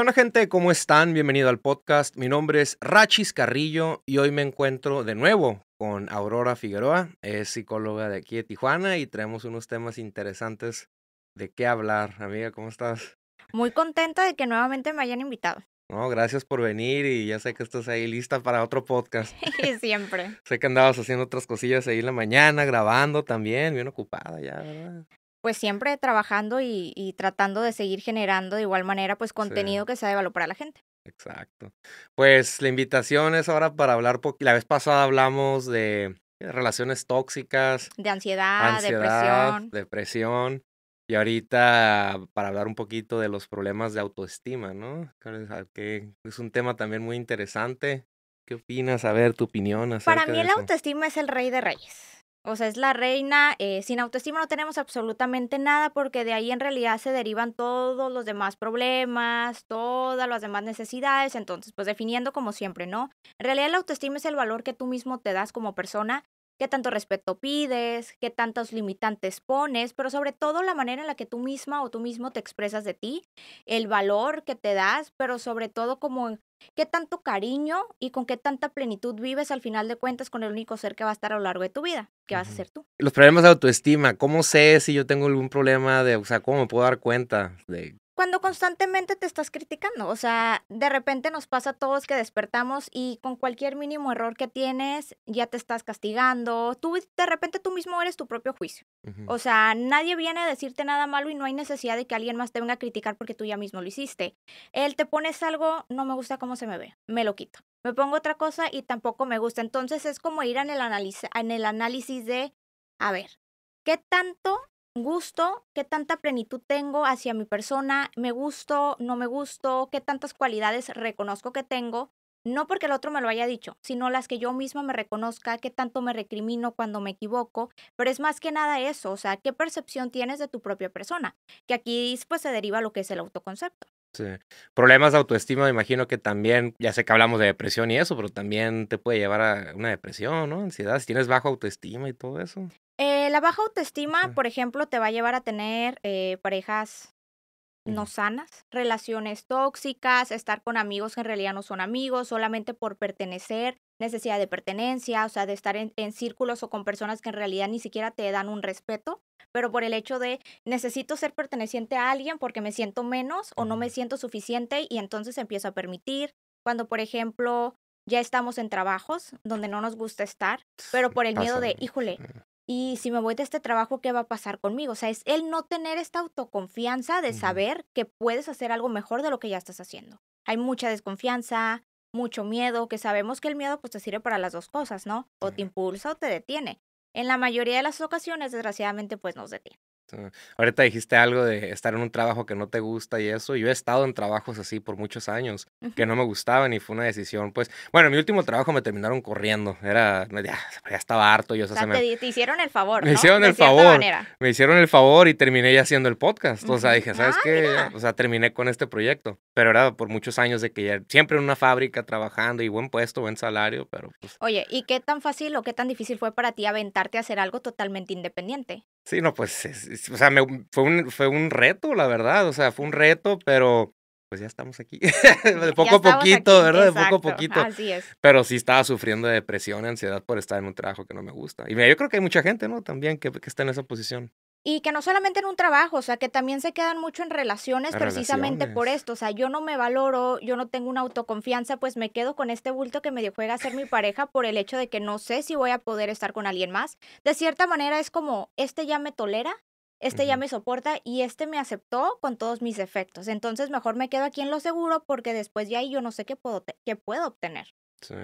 Hola gente? ¿Cómo están? Bienvenido al podcast. Mi nombre es Rachis Carrillo y hoy me encuentro de nuevo con Aurora Figueroa, es psicóloga de aquí de Tijuana y traemos unos temas interesantes de qué hablar. Amiga, ¿cómo estás? Muy contenta de que nuevamente me hayan invitado. No, gracias por venir y ya sé que estás ahí lista para otro podcast. Siempre. sé que andabas haciendo otras cosillas ahí en la mañana, grabando también, bien ocupada ya, ¿verdad? pues siempre trabajando y, tratando de seguir generando de igual manera pues contenido que sea de valor para la gente. Exacto. Pues la invitación es ahora para hablar, la vez pasada hablamos de relaciones tóxicas. De ansiedad, depresión. Depresión. Y ahorita para hablar un poquito de los problemas de autoestima, ¿no? Que es un tema también muy interesante. ¿Qué opinas? A ver, tu opinión. para mí el la autoestima es el rey de reyes. O sea, es la reina, eh, sin autoestima no tenemos absolutamente nada porque de ahí en realidad se derivan todos los demás problemas, todas las demás necesidades, entonces pues definiendo como siempre, ¿no? En realidad la autoestima es el valor que tú mismo te das como persona qué tanto respeto pides, qué tantos limitantes pones, pero sobre todo la manera en la que tú misma o tú mismo te expresas de ti, el valor que te das, pero sobre todo como qué tanto cariño y con qué tanta plenitud vives al final de cuentas con el único ser que va a estar a lo largo de tu vida, que vas a ser tú. Los problemas de autoestima, ¿cómo sé si yo tengo algún problema de, o sea, cómo me puedo dar cuenta de cuando constantemente te estás criticando. O sea, de repente nos pasa a todos que despertamos y con cualquier mínimo error que tienes ya te estás castigando. Tú de repente tú mismo eres tu propio juicio. O sea, nadie viene a decirte nada malo y no hay necesidad de que alguien más te venga a criticar porque tú ya mismo lo hiciste. Él te pones algo, no me gusta cómo se me ve, me lo quito. Me pongo otra cosa y tampoco me gusta. Entonces es como ir en el, en el análisis de, a ver, ¿qué tanto gusto, qué tanta plenitud tengo hacia mi persona, me gusto, no me gusto, qué tantas cualidades reconozco que tengo, no porque el otro me lo haya dicho, sino las que yo misma me reconozca, qué tanto me recrimino cuando me equivoco, pero es más que nada eso, o sea, qué percepción tienes de tu propia persona, que aquí pues se deriva lo que es el autoconcepto. Sí. Problemas de autoestima, me imagino que también, ya sé que hablamos de depresión y eso, pero también te puede llevar a una depresión, ¿no? Ansiedad, si tienes baja autoestima y todo eso. Eh, la baja autoestima, por ejemplo, te va a llevar a tener eh, parejas no sanas, relaciones tóxicas, estar con amigos que en realidad no son amigos, solamente por pertenecer, necesidad de pertenencia, o sea, de estar en, círculos o con personas que en realidad ni siquiera te dan un respeto, pero por el hecho de necesito ser perteneciente a alguien porque me siento menos o no me siento suficiente y entonces empiezo a permitir. Cuando, por ejemplo, ya estamos en trabajos donde no nos gusta estar, pero por el miedo de, híjole, y si me voy de este trabajo, ¿qué va a pasar conmigo? O sea, es el no tener esta autoconfianza de saber que puedes hacer algo mejor de lo que ya estás haciendo. Hay mucha desconfianza, mucho miedo, que sabemos que el miedo pues te sirve para las dos cosas, ¿no? O te impulsa o te detiene. En la mayoría de las ocasiones, desgraciadamente, pues nos detiene. Ahorita dijiste algo de estar en un trabajo que no te gusta y eso. Yo he estado en trabajos así por muchos años que no me gustaban y fue una decisión. Pues, bueno, mi último trabajo me terminaron corriendo. Era, ya, estaba harto. Yo, o sea, me, hicieron el favor. Me hicieron el favor. Me hicieron el favor y terminé ya haciendo el podcast. O sea, dije, ¿sabes ah, qué? O sea, terminé con este proyecto. Pero era por muchos años de que ya siempre en una fábrica trabajando y buen puesto, buen salario. pero pues... Oye, ¿y qué tan fácil o qué tan difícil fue para ti aventarte a hacer algo totalmente independiente? Sí, no, pues, o sea, me, fue, un, fue un reto, la verdad, o sea, fue un reto, pero pues ya estamos aquí. de poco a poquito, ¿verdad? De poco a poquito. Así es. Pero sí estaba sufriendo de depresión, ansiedad por estar en un trabajo que no me gusta. Y yo creo que hay mucha gente, ¿no? También que está en esa posición. Y que no solamente en un trabajo, o sea, que también se quedan mucho en relaciones, precisamente por esto. O sea, yo no me valoro, yo no tengo una autoconfianza, pues me quedo con este bulto que me juega a ser mi pareja por el hecho de que no sé si voy a poder estar con alguien más. De cierta manera es como, este ya me tolera, este ya me soporta y este me aceptó con todos mis defectos. Entonces mejor me quedo aquí en lo seguro porque después de ahí yo no sé qué puedo, qué puedo obtener. Sí.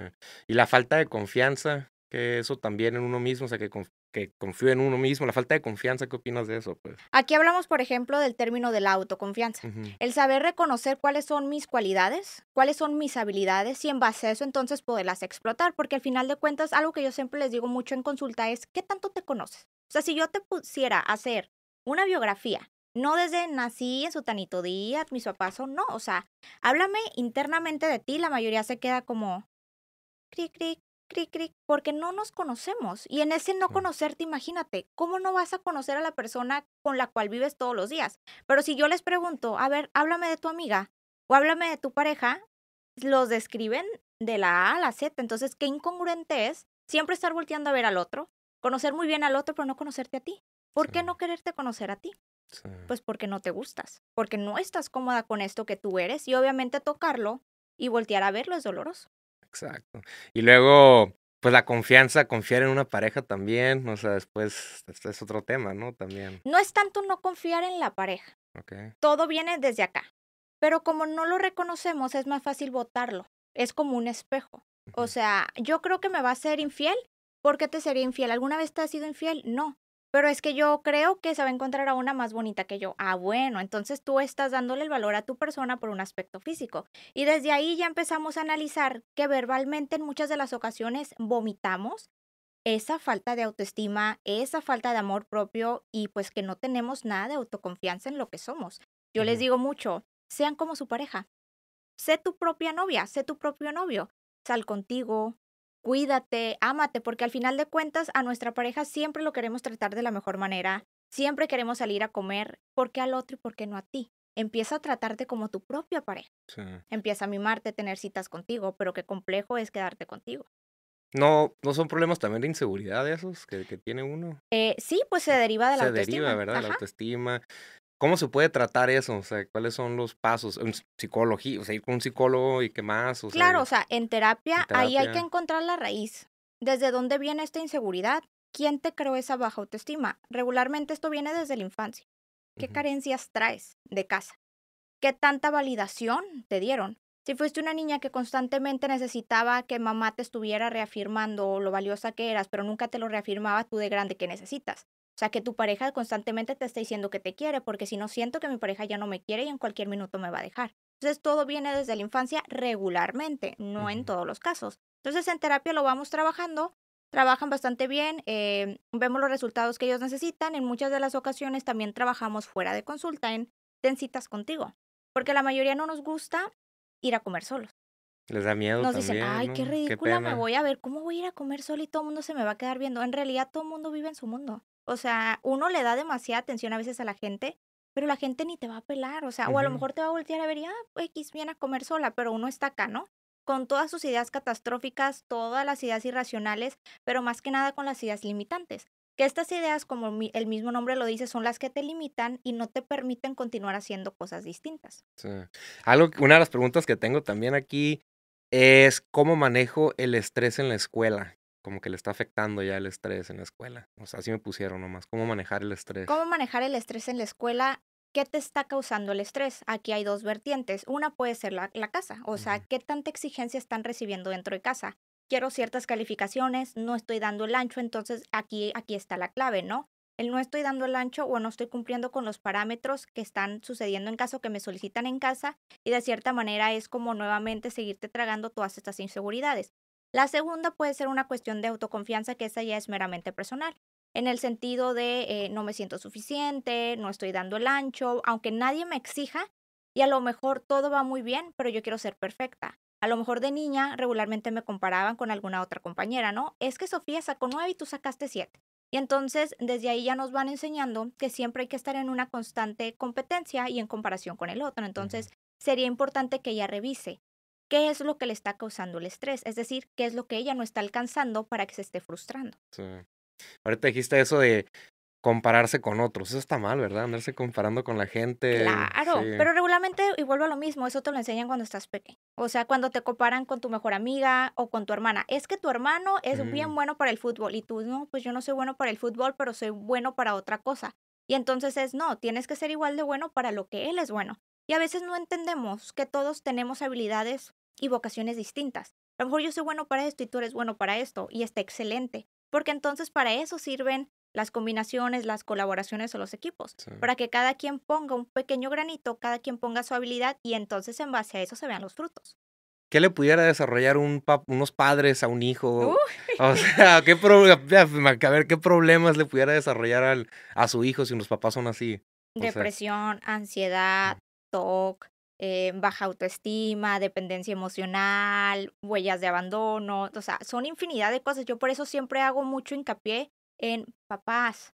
Y la falta de confianza, que eso también en uno mismo, o sea, que que confío en uno mismo, la falta de confianza, ¿qué opinas de eso? Pues? Aquí hablamos, por ejemplo, del término de la autoconfianza. El saber reconocer cuáles son mis cualidades, cuáles son mis habilidades y en base a eso entonces poderlas explotar, porque al final de cuentas algo que yo siempre les digo mucho en consulta es, ¿qué tanto te conoces? O sea, si yo te pusiera a hacer una biografía, no desde nací en su tanito día, mis papás no, o sea, háblame internamente de ti, la mayoría se queda como, cric, cric, cric, cric, porque no nos conocemos. Y en ese no conocerte, imagínate, ¿cómo no vas a conocer a la persona con la cual vives todos los días? Pero si yo les pregunto, a ver, háblame de tu amiga o háblame de tu pareja, los describen de la A a la Z. Entonces, qué incongruente es siempre estar volteando a ver al otro, conocer muy bien al otro, pero no conocerte a ti. ¿Por qué no quererte conocer a ti? Pues porque no te gustas, porque no estás cómoda con esto que tú eres y obviamente tocarlo y voltear a verlo es doloroso. Exacto. Y luego, pues la confianza, confiar en una pareja también, o sea, después es otro tema, ¿no? También. No es tanto no confiar en la pareja. Todo viene desde acá. Pero como no lo reconocemos, es más fácil votarlo. Es como un espejo. O sea, yo creo que me va a ser infiel. ¿Por qué te sería infiel? ¿Alguna vez te has sido infiel? No pero es que yo creo que se va a encontrar a una más bonita que yo. Ah, bueno, entonces tú estás dándole el valor a tu persona por un aspecto físico. Y desde ahí ya empezamos a analizar que verbalmente en muchas de las ocasiones vomitamos esa falta de autoestima, esa falta de amor propio y pues que no tenemos nada de autoconfianza en lo que somos. Yo les digo mucho, sean como su pareja. Sé tu propia novia, sé tu propio novio. Sal contigo, cuídate, ámate, porque al final de cuentas a nuestra pareja siempre lo queremos tratar de la mejor manera, siempre queremos salir a comer, ¿por qué al otro y por qué no a ti? Empieza a tratarte como tu propia pareja. Empieza a mimarte, tener citas contigo, pero qué complejo es quedarte contigo. No, ¿no son problemas también de inseguridad esos que, que tiene uno? Eh, sí, pues se deriva de la autoestima. ¿verdad? la autoestima. ¿Cómo se puede tratar eso? O sea, ¿cuáles son los pasos? en psicología? O ir con un psicólogo y qué más. claro, o sea, en terapia, ahí hay que encontrar la raíz. ¿Desde dónde viene esta inseguridad? ¿Quién te creó esa baja autoestima? Regularmente esto viene desde la infancia. ¿Qué carencias traes de casa? ¿Qué tanta validación te dieron? Si fuiste una niña que constantemente necesitaba que mamá te estuviera reafirmando lo valiosa que eras, pero nunca te lo reafirmaba tú de grande que necesitas. O sea, que tu pareja constantemente te esté diciendo que te quiere, porque si no siento que mi pareja ya no me quiere y en cualquier minuto me va a dejar. Entonces, todo viene desde la infancia regularmente, no en todos los casos. Entonces, en terapia lo vamos trabajando, trabajan bastante bien, eh, vemos los resultados que ellos necesitan. En muchas de las ocasiones también trabajamos fuera de consulta, en, ten citas contigo, porque la mayoría no nos gusta ir a comer solos. Les da miedo. Nos dicen, ay, qué ridícula, me voy a ver, ¿cómo voy a ir a comer solo y todo el mundo se me va a quedar viendo? En realidad todo el mundo vive en su mundo. O sea, uno le da demasiada atención a veces a la gente, pero la gente ni te va a pelar, o sea, o a lo mejor te va a voltear a ver y, ah, X viene a comer sola, pero uno está acá, ¿no? Con todas sus ideas catastróficas, todas las ideas irracionales, pero más que nada con las ideas limitantes. Que estas ideas, como el mismo nombre lo dice, son las que te limitan y no te permiten continuar haciendo cosas distintas. Sí. una de las preguntas que tengo también aquí es cómo manejo el estrés en la escuela como que le está afectando ya el estrés en la escuela. O sea, así me pusieron nomás. ¿Cómo manejar el estrés? ¿Cómo manejar el estrés en la escuela? ¿Qué te está causando el estrés? Aquí hay dos vertientes. Una puede ser la, casa, o sea, qué tanta exigencia están recibiendo dentro de casa. Quiero ciertas calificaciones, no estoy dando el ancho, entonces aquí, aquí está la clave, ¿no? el no estoy dando el ancho o no estoy cumpliendo con los parámetros que están sucediendo en casa que me solicitan en casa y de cierta manera es como nuevamente seguirte tragando todas estas inseguridades. La segunda puede ser una cuestión de autoconfianza, que esa ya es meramente personal, en el sentido de eh, no me siento suficiente, no estoy dando el ancho, aunque nadie me exija y a lo mejor todo va muy bien, pero yo quiero ser perfecta. A lo mejor de niña regularmente me comparaban con alguna otra compañera, ¿no? Es que Sofía sacó nueve y tú sacaste siete. Y entonces desde ahí ya nos van enseñando que siempre hay que estar en una constante competencia y en comparación con el otro. Entonces sería importante que ella revise qué es lo que le está causando el estrés, es decir, qué es lo que ella no está alcanzando para que se esté frustrando. Sí. Ahorita dijiste eso de compararse con otros. Eso está mal, ¿verdad? Andarse comparando con la gente. Claro, pero regularmente, y vuelvo a lo mismo, eso te lo enseñan cuando estás pequeño. O sea, cuando te comparan con tu mejor amiga o con tu hermana. Es que tu hermano es bien mm. bueno para el fútbol y tú, no, pues yo no soy bueno para el fútbol, pero soy bueno para otra cosa. Y entonces es, no, tienes que ser igual de bueno para lo que él es bueno. Y a veces no entendemos que todos tenemos habilidades y vocaciones distintas. A lo mejor yo soy bueno para esto y tú eres bueno para esto y está excelente, porque entonces para eso sirven las combinaciones, las colaboraciones o los equipos, para que cada quien ponga un pequeño granito, cada quien ponga su habilidad y entonces en base a eso se vean los frutos. ¿Qué le pudiera desarrollar unos padres a un hijo? O sea, ¿qué ver, ¿qué problemas le pudiera desarrollar a su hijo si los papás son así? Depresión, ansiedad, eh, baja autoestima, dependencia emocional, huellas de abandono, o sea, son infinidad de cosas. Yo por eso siempre hago mucho hincapié en papás.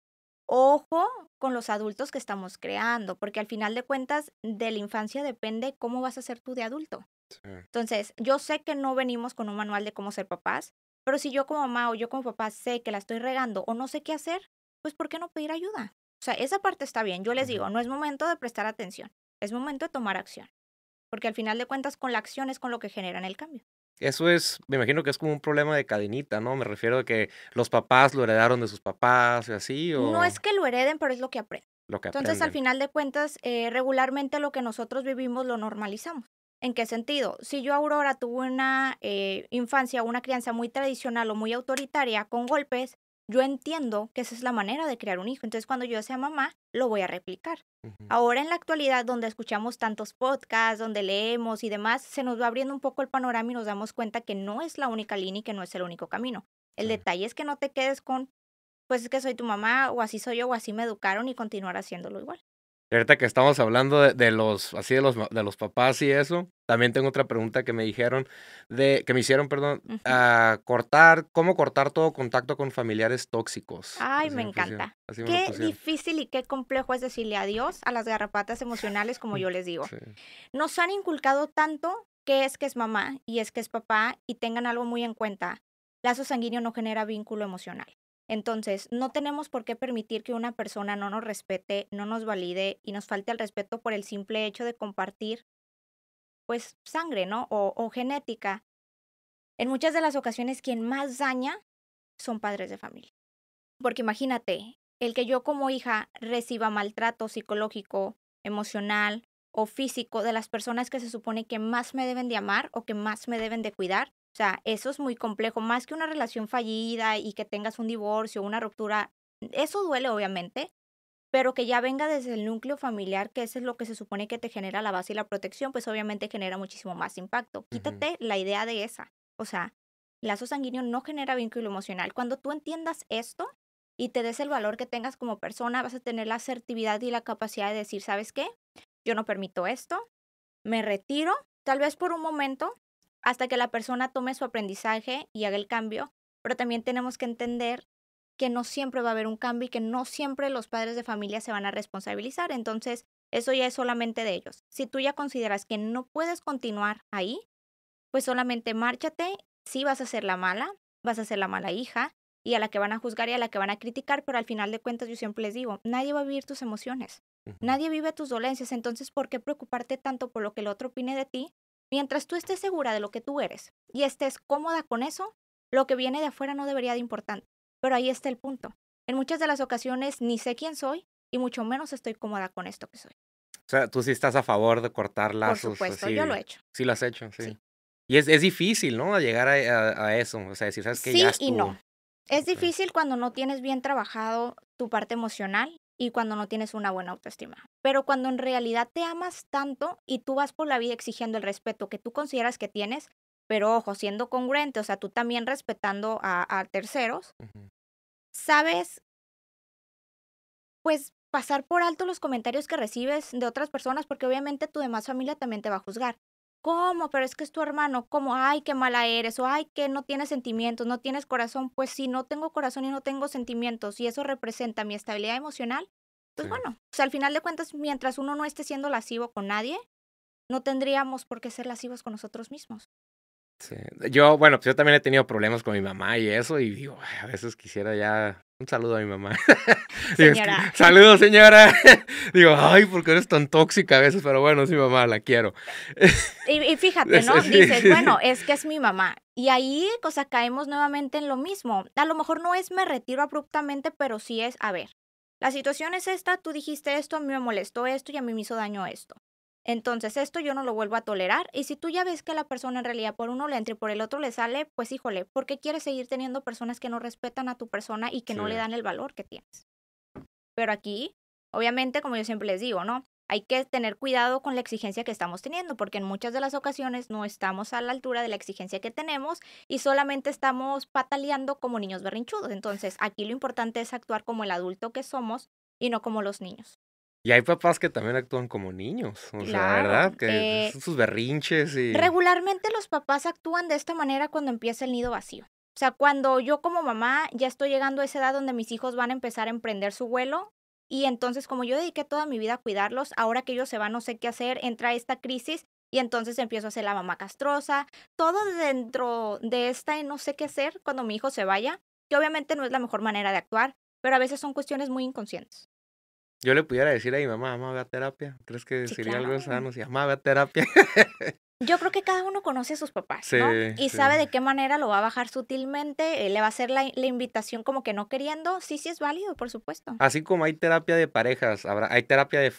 Ojo con los adultos que estamos creando, porque al final de cuentas de la infancia depende cómo vas a ser tú de adulto. Entonces, yo sé que no venimos con un manual de cómo ser papás, pero si yo como mamá o yo como papá sé que la estoy regando o no sé qué hacer, pues ¿por qué no pedir ayuda? O sea, esa parte está bien. Yo les digo, no es momento de prestar atención. Es momento de tomar acción, porque al final de cuentas con la acción es con lo que generan el cambio. Eso es, me imagino que es como un problema de cadenita, ¿no? Me refiero a que los papás lo heredaron de sus papás y así. ¿o? No es que lo hereden, pero es lo que aprenden. Lo que Entonces, al final de cuentas, eh, regularmente lo que nosotros vivimos lo normalizamos. ¿En qué sentido? Si yo, Aurora, tuve una eh, infancia, una crianza muy tradicional o muy autoritaria, con golpes, yo entiendo que esa es la manera de crear un hijo. Entonces, cuando yo sea mamá, lo voy a replicar. Ahora en la actualidad, donde escuchamos tantos podcasts, donde leemos y demás, se nos va abriendo un poco el panorama y nos damos cuenta que no es la única línea y que no es el único camino. El detalle es que no te quedes con, pues es que soy tu mamá o así soy yo o así me educaron y continuar haciéndolo igual ahorita que estamos hablando de, los, así de los, de los papás y eso, también tengo otra pregunta que me dijeron, de, que me hicieron, perdón, a cortar, cómo cortar todo contacto con familiares tóxicos. Ay, me, encanta. qué difícil y qué complejo es decirle adiós a las garrapatas emocionales, como yo les digo. Nos han inculcado tanto que es que es mamá y es que es papá y tengan algo muy en cuenta. Lazo sanguíneo no genera vínculo emocional. Entonces, no tenemos por qué permitir que una persona no nos respete, no nos valide y nos falte el respeto por el simple hecho de compartir, pues, sangre, ¿no? O, o genética. En muchas de las ocasiones, quien más daña son padres de familia. Porque imagínate, el que yo como hija reciba maltrato psicológico, emocional o físico de las personas que se supone que más me deben de amar o que más me deben de cuidar, o sea, eso es muy complejo, más que una relación fallida y que tengas un divorcio, una ruptura, eso duele obviamente, pero que ya venga desde el núcleo familiar, que eso es lo que se supone que te genera la base y la protección, pues obviamente genera muchísimo más impacto. Quítate la idea de esa. O sea, lazo sanguíneo no genera vínculo emocional. Cuando tú entiendas esto y te des el valor que tengas como persona, vas a tener la asertividad y la capacidad de decir, ¿sabes qué? Yo no permito esto, me retiro, tal vez por un momento, hasta que la persona tome su aprendizaje y haga el cambio, pero también tenemos que entender que no siempre va a haber un cambio y que no siempre los padres de familia se van a responsabilizar. Entonces, eso ya es solamente de ellos. Si tú ya consideras que no puedes continuar ahí, pues solamente márchate, sí vas a ser la mala, vas a ser la mala hija y a la que van a juzgar y a la que van a criticar, pero al final de cuentas yo siempre les digo, nadie va a vivir tus emociones, nadie vive tus dolencias, entonces ¿por qué preocuparte tanto por lo que el otro opine de ti Mientras tú estés segura de lo que tú eres y estés cómoda con eso, lo que viene de afuera no debería de importar, Pero ahí está el punto. En muchas de las ocasiones ni sé quién soy y mucho menos estoy cómoda con esto que soy. O sea, tú sí estás a favor de cortar lazos. Por pues supuesto, yo lo he hecho. Sí, lo has hecho, sí. Y es, difícil, ¿no? llegar a, eso. O sea, decir, ¿sabes qué? Sí y no. Es difícil cuando no tienes bien trabajado tu parte emocional y cuando no tienes una buena autoestima. Pero cuando en realidad te amas tanto y tú vas por la vida exigiendo el respeto que tú consideras que tienes, pero ojo, siendo congruente, o sea, tú también respetando a, terceros, sabes, pues pasar por alto los comentarios que recibes de otras personas, porque obviamente tu demás familia también te va a juzgar. ¿Cómo? Pero es que es tu hermano. ¿Cómo? Ay, qué mala eres. O ay, que no tienes sentimientos, no tienes corazón. Pues si no tengo corazón y no tengo sentimientos y eso representa mi estabilidad emocional, pues bueno, sea, al final de cuentas, mientras uno no esté siendo lascivo con nadie, no tendríamos por qué ser lascivos con nosotros mismos. Sí. Yo, bueno, pues yo también he tenido problemas con mi mamá y eso, y digo, a veces quisiera ya un saludo a mi mamá. Señora. Saludos, señora. Digo, ay, porque eres tan tóxica a veces, pero bueno, sí mamá, la quiero. y, fíjate, ¿no? Dices, bueno, es que es mi mamá. Y ahí, cosa caemos nuevamente en lo mismo. A lo mejor no es me retiro abruptamente, pero sí es, a ver, la situación es esta, tú dijiste esto, a mí me molestó esto y a mí me hizo daño esto. Entonces, esto yo no lo vuelvo a tolerar. Y si tú ya ves que la persona en realidad por uno le entra y por el otro le sale, pues híjole, ¿por qué quieres seguir teniendo personas que no respetan a tu persona y que no le dan el valor que tienes? Pero aquí, obviamente, como yo siempre les digo, ¿no? Hay que tener cuidado con la exigencia que estamos teniendo, porque en muchas de las ocasiones no estamos a la altura de la exigencia que tenemos y solamente estamos pataleando como niños berrinchudos. Entonces, aquí lo importante es actuar como el adulto que somos y no como los niños. Y hay papás que también actúan como niños, o sea, ¿verdad? Que eh, sus berrinches y... Regularmente los papás actúan de esta manera cuando empieza el nido vacío. O sea, cuando yo como mamá ya estoy llegando a esa edad donde mis hijos van a empezar a emprender su vuelo y entonces como yo dediqué toda mi vida a cuidarlos, ahora que ellos se van no sé qué hacer, entra esta crisis y entonces empiezo a ser la mamá castrosa, todo dentro de esta no sé qué hacer cuando mi hijo se vaya, que obviamente no es la mejor manera de actuar, pero a veces son cuestiones muy inconscientes yo le pudiera decir a mi mamá, mamá, ve a terapia. ¿Crees que sí, sería algo sano? Si mamá, ve a terapia. yo creo que cada uno conoce a sus papás, ¿no? Y sabe de qué manera lo va a bajar sutilmente, eh, le va a hacer la, invitación como que no queriendo. Sí, sí es válido, por supuesto. Así como hay terapia de parejas, habrá, hay terapia de...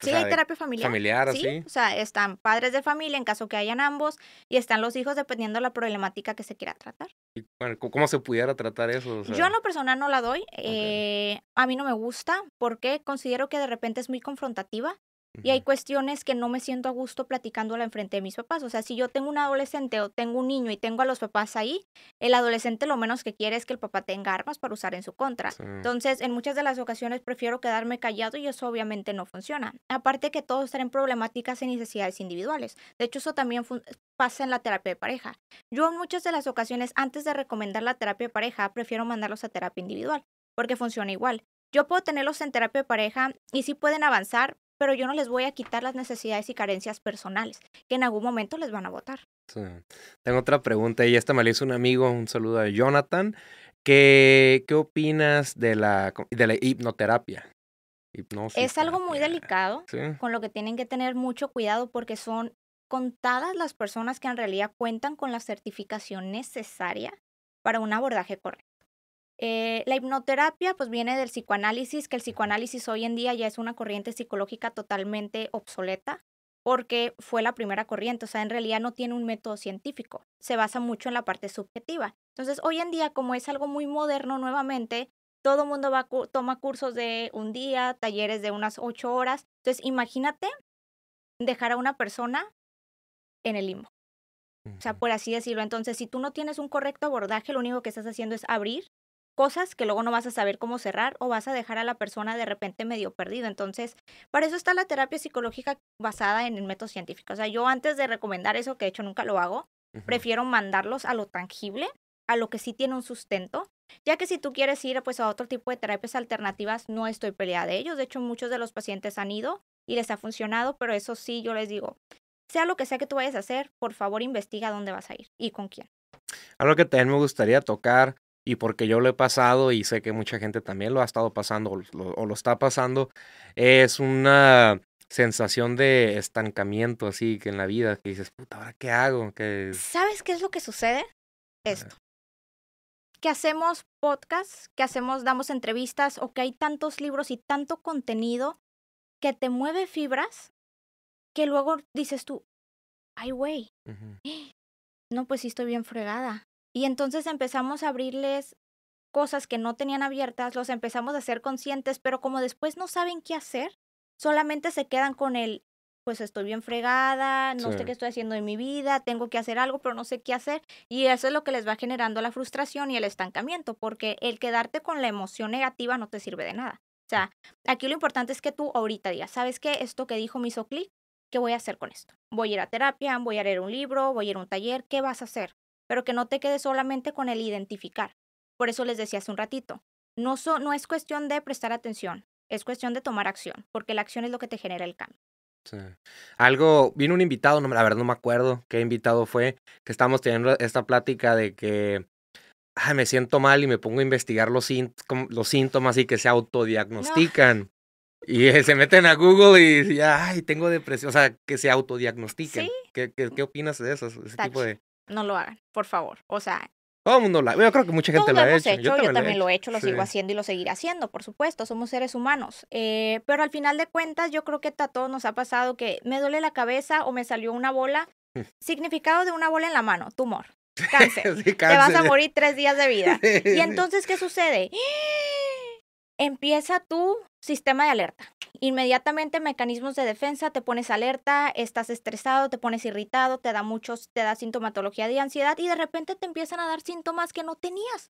Sí, hay terapia familiar. Familiar, sí, O sea, están padres de familia en caso que hayan ambos y están los hijos dependiendo de la problemática que se quiera tratar. Y, ¿Cómo se pudiera tratar eso? Yo a lo personal no la doy. Eh, a mí no me gusta porque considero que de repente es muy confrontativa y hay cuestiones que no me siento a gusto platicándola frente de mis papás. O sea, si yo tengo un adolescente o tengo un niño y tengo a los papás ahí, el adolescente lo menos que quiere es que el papá tenga armas para usar en su contra. Entonces, en muchas de las ocasiones prefiero quedarme callado y eso obviamente no funciona. Aparte que todos en problemáticas y necesidades individuales. De hecho, eso también pasa en la terapia de pareja. Yo en muchas de las ocasiones, antes de recomendar la terapia de pareja, prefiero mandarlos a terapia individual, porque funciona igual. Yo puedo tenerlos en terapia de pareja y si pueden avanzar, pero yo no les voy a quitar las necesidades y carencias personales, que en algún momento les van a votar. Tengo otra pregunta y esta me la hizo un amigo, un saludo de Jonathan. ¿Qué, qué opinas de la, de la hipnoterapia? es algo muy delicado, con lo que tienen que tener mucho cuidado porque son contadas las personas que en realidad cuentan con la certificación necesaria para un abordaje correcto. Eh, la hipnoterapia pues viene del psicoanálisis, que el psicoanálisis hoy en día ya es una corriente psicológica totalmente obsoleta porque fue la primera corriente, o sea, en realidad no tiene un método científico, se basa mucho en la parte subjetiva. Entonces, hoy en día, como es algo muy moderno nuevamente, todo mundo va, toma cursos de un día, talleres de unas ocho horas. Entonces, imagínate dejar a una persona en el limbo. O sea, por así decirlo. Entonces, si tú no tienes un correcto abordaje, lo único que estás haciendo es abrir cosas que luego no vas a saber cómo cerrar o vas a dejar a la persona de repente medio perdido. Entonces, para eso está la terapia psicológica basada en el método científico. O sea, yo antes de recomendar eso, que de hecho nunca lo hago, prefiero mandarlos a lo tangible, a lo que sí tiene un sustento, ya que si tú quieres ir pues a otro tipo de terapias alternativas, no estoy peleada de ellos. De hecho, muchos de los pacientes han ido y les ha funcionado, pero eso sí, yo les digo, sea lo que sea que tú vayas a hacer, por favor investiga dónde vas a ir y con quién. Algo que también me gustaría tocar y porque yo lo he pasado y sé que mucha gente también lo ha estado pasando o lo, está pasando, es una sensación de estancamiento así que en la vida, que dices, puta, ¿ahora qué hago? ¿Sabes qué es lo que sucede? Esto. Que hacemos podcasts, que hacemos, damos entrevistas o que hay tantos libros y tanto contenido que te mueve fibras que luego dices tú, ay, güey, no, pues sí estoy bien fregada. Y entonces empezamos a abrirles cosas que no tenían abiertas, los empezamos a hacer conscientes, pero como después no saben qué hacer, solamente se quedan con el, pues estoy bien fregada, no sé qué estoy haciendo en mi vida, tengo que hacer algo, pero no sé qué hacer. Y eso es lo que les va generando la frustración y el estancamiento, porque el quedarte con la emoción negativa no te sirve de nada. O sea, aquí lo importante es que tú ahorita digas, ¿sabes qué? Esto que dijo hizo clic, ¿qué voy a hacer con esto? ¿Voy a ir a terapia? ¿Voy a leer un libro? ¿Voy a ir a un taller? ¿Qué vas a hacer? pero que no te quedes solamente con el identificar. Por eso les decía hace un ratito, no, no es cuestión de prestar atención, es cuestión de tomar acción, porque la acción es lo que te genera el cambio. Algo, vino un invitado, la verdad no me acuerdo qué invitado fue, que estábamos teniendo esta plática de que me siento mal y me pongo a investigar los, los síntomas y que se autodiagnostican. Y se meten a Google y ya, ay, tengo depresión, o sea, que se autodiagnostiquen. ¿Qué, opinas de eso? Ese tipo de no lo hagan, por favor. O sea, todo el mundo lo Yo creo que mucha gente lo ha hecho. Yo, también, lo he hecho, lo sigo haciendo y lo seguiré haciendo, por supuesto. Somos seres humanos. Eh, pero al final de cuentas, yo creo que a todos nos ha pasado que me duele la cabeza o me salió una bola. Significado de una bola en la mano, tumor. cáncer. Te vas a morir tres días de vida. y entonces, ¿qué sucede? Empieza tu sistema de alerta. Inmediatamente mecanismos de defensa, te pones alerta, estás estresado, te pones irritado, te da muchos, te da sintomatología de ansiedad y de repente te empiezan a dar síntomas que no tenías,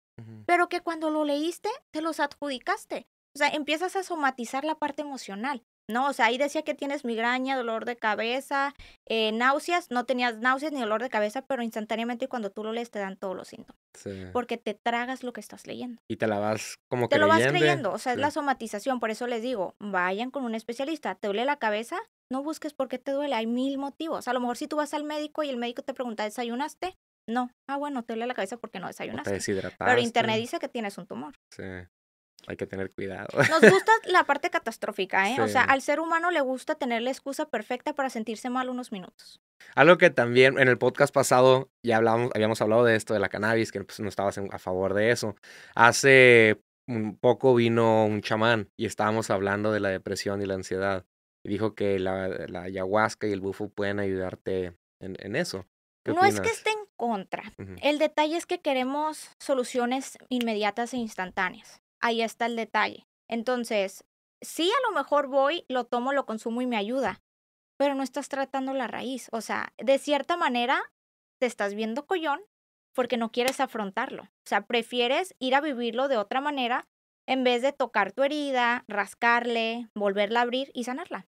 pero que cuando lo leíste te los adjudicaste. O sea, empiezas a somatizar la parte emocional. ¿no? O sea, ahí decía que tienes migraña, dolor de cabeza, eh, náuseas, no tenías náuseas ni dolor de cabeza, pero instantáneamente cuando tú lo lees te dan todos los síntomas. Sí. Porque te tragas lo que estás leyendo. Y te la vas como que... Te lo vas eh, creyendo, o sea, es la somatización, por eso les digo, vayan con un especialista, te duele la cabeza, no busques por qué te duele, hay mil motivos. A lo mejor si tú vas al médico y el médico te pregunta, ¿desayunaste? No. Ah, bueno, te duele la cabeza porque no desayunaste. Te deshidrataste. Pero internet dice que tienes un tumor. Sí. Hay que tener cuidado. Nos gusta la parte catastrófica, ¿eh? O sea, al ser humano le gusta tener la excusa perfecta para sentirse mal unos minutos. Algo que también en el podcast pasado ya hablamos, habíamos hablado de esto, de la cannabis, que pues no estabas a favor de eso. Hace un poco vino un chamán y estábamos hablando de la depresión y la ansiedad. Y dijo que la, ayahuasca y el bufo pueden ayudarte en, eso. No es que esté en contra. El detalle es que queremos soluciones inmediatas e instantáneas ahí está el detalle. Entonces, sí, a lo mejor voy, lo tomo, lo consumo y me ayuda, pero no estás tratando la raíz. O sea, de cierta manera, te estás viendo collón porque no quieres afrontarlo. O sea, prefieres ir a vivirlo de otra manera en vez de tocar tu herida, rascarle, volverla a abrir y sanarla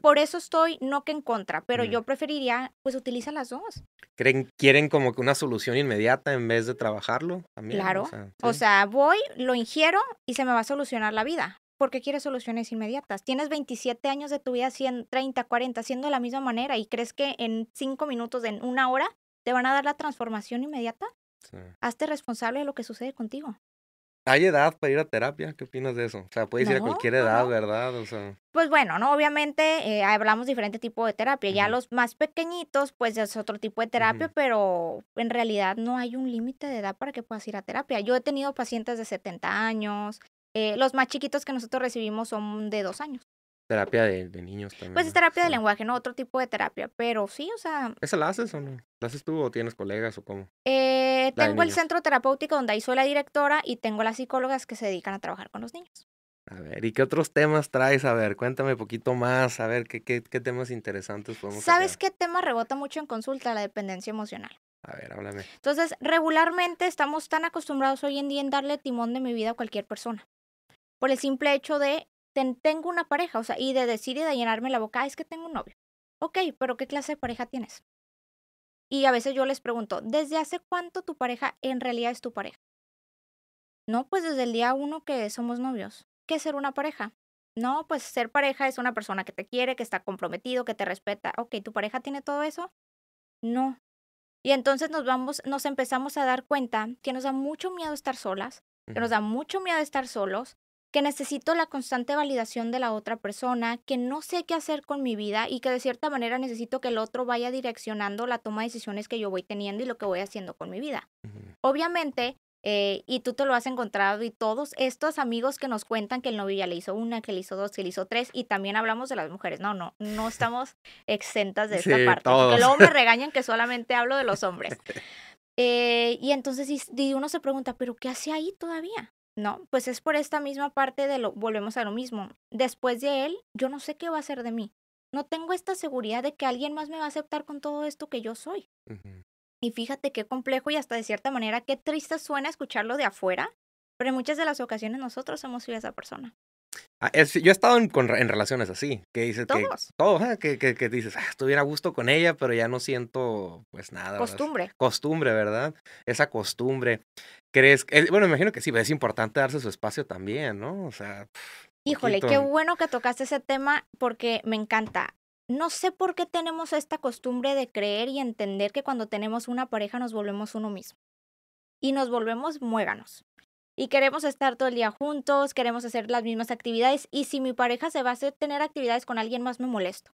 por eso estoy no que en contra, pero yo preferiría, pues utiliza las dos. ¿Creen, ¿Quieren como que una solución inmediata en vez de trabajarlo? claro. O sea, voy, lo ingiero y se me va a solucionar la vida. ¿Por qué quieres soluciones inmediatas. Tienes 27 años de tu vida, 100, 30, 40, siendo de la misma manera y crees que en 5 minutos, en una hora, te van a dar la transformación inmediata. Hazte responsable de lo que sucede contigo. ¿Hay edad para ir a terapia? ¿Qué opinas de eso? O sea, puedes ir a cualquier edad, ¿verdad? O sea... Pues bueno, ¿no? Obviamente eh, hablamos diferente tipo de terapia. Ya los más pequeñitos, pues es otro tipo de terapia, pero en realidad no hay un límite de edad para que puedas ir a terapia. Yo he tenido pacientes de 70 años. Eh, los más chiquitos que nosotros recibimos son de dos años. Terapia de, niños también. Pues es terapia de lenguaje, no otro tipo de terapia, pero sí, o sea... ¿Esa la haces o no? ¿La haces tú o tienes colegas o cómo? Eh, tengo el centro terapéutico donde ahí soy la directora y tengo las psicólogas que se dedican a trabajar con los niños. A ver, ¿y qué otros temas traes? A ver, cuéntame un poquito más, a ver, ¿qué, qué, qué temas interesantes podemos ¿Sabes qué tema rebota mucho en consulta? La dependencia emocional. A ver, háblame. Entonces, regularmente estamos tan acostumbrados hoy en día en darle timón de mi vida a cualquier persona. Por el simple hecho de tengo una pareja, o sea, y de decir y de llenarme la boca, ah, es que tengo un novio. Ok, pero ¿qué clase de pareja tienes? Y a veces yo les pregunto, ¿desde hace cuánto tu pareja en realidad es tu pareja? No, pues desde el día uno que somos novios. ¿Qué es ser una pareja? No, pues ser pareja es una persona que te quiere, que está comprometido, que te respeta. Ok, ¿tu pareja tiene todo eso? No. Y entonces nos vamos, nos empezamos a dar cuenta que nos da mucho miedo estar solas, que nos da mucho miedo estar solos, que necesito la constante validación de la otra persona, que no sé qué hacer con mi vida y que de cierta manera necesito que el otro vaya direccionando la toma de decisiones que yo voy teniendo y lo que voy haciendo con mi vida. Obviamente, eh, y tú te lo has encontrado y todos estos amigos que nos cuentan que el novio ya le hizo una, que le hizo dos, que le hizo tres, y también hablamos de las mujeres. No, no, no estamos exentas de esta parte. Que luego me regañan que solamente hablo de los hombres. Eh, y entonces uno se pregunta, ¿pero qué hace ahí todavía? No, pues es por esta misma parte de lo, volvemos a lo mismo. Después de él, yo no sé qué va a ser de mí. No tengo esta seguridad de que alguien más me va a aceptar con todo esto que yo soy. Y fíjate qué complejo y hasta de cierta manera qué triste suena escucharlo de afuera, pero en muchas de las ocasiones nosotros hemos sido esa persona. Ah, yo he estado en, relaciones así, que dices ¿Todos? que todo, que, que, dices, ah, estuviera a gusto con ella, pero ya no siento pues nada. Costumbre. Costumbre, ¿verdad? Esa costumbre. ¿Crees? bueno, imagino que sí, es importante darse su espacio también, ¿no? O sea. Híjole, qué bueno que tocaste ese tema porque me encanta. No sé por qué tenemos esta costumbre de creer y entender que cuando tenemos una pareja nos volvemos uno mismo. Y nos volvemos muéganos y queremos estar todo el día juntos, queremos hacer las mismas actividades y si mi pareja se va a hacer tener actividades con alguien más me molesto.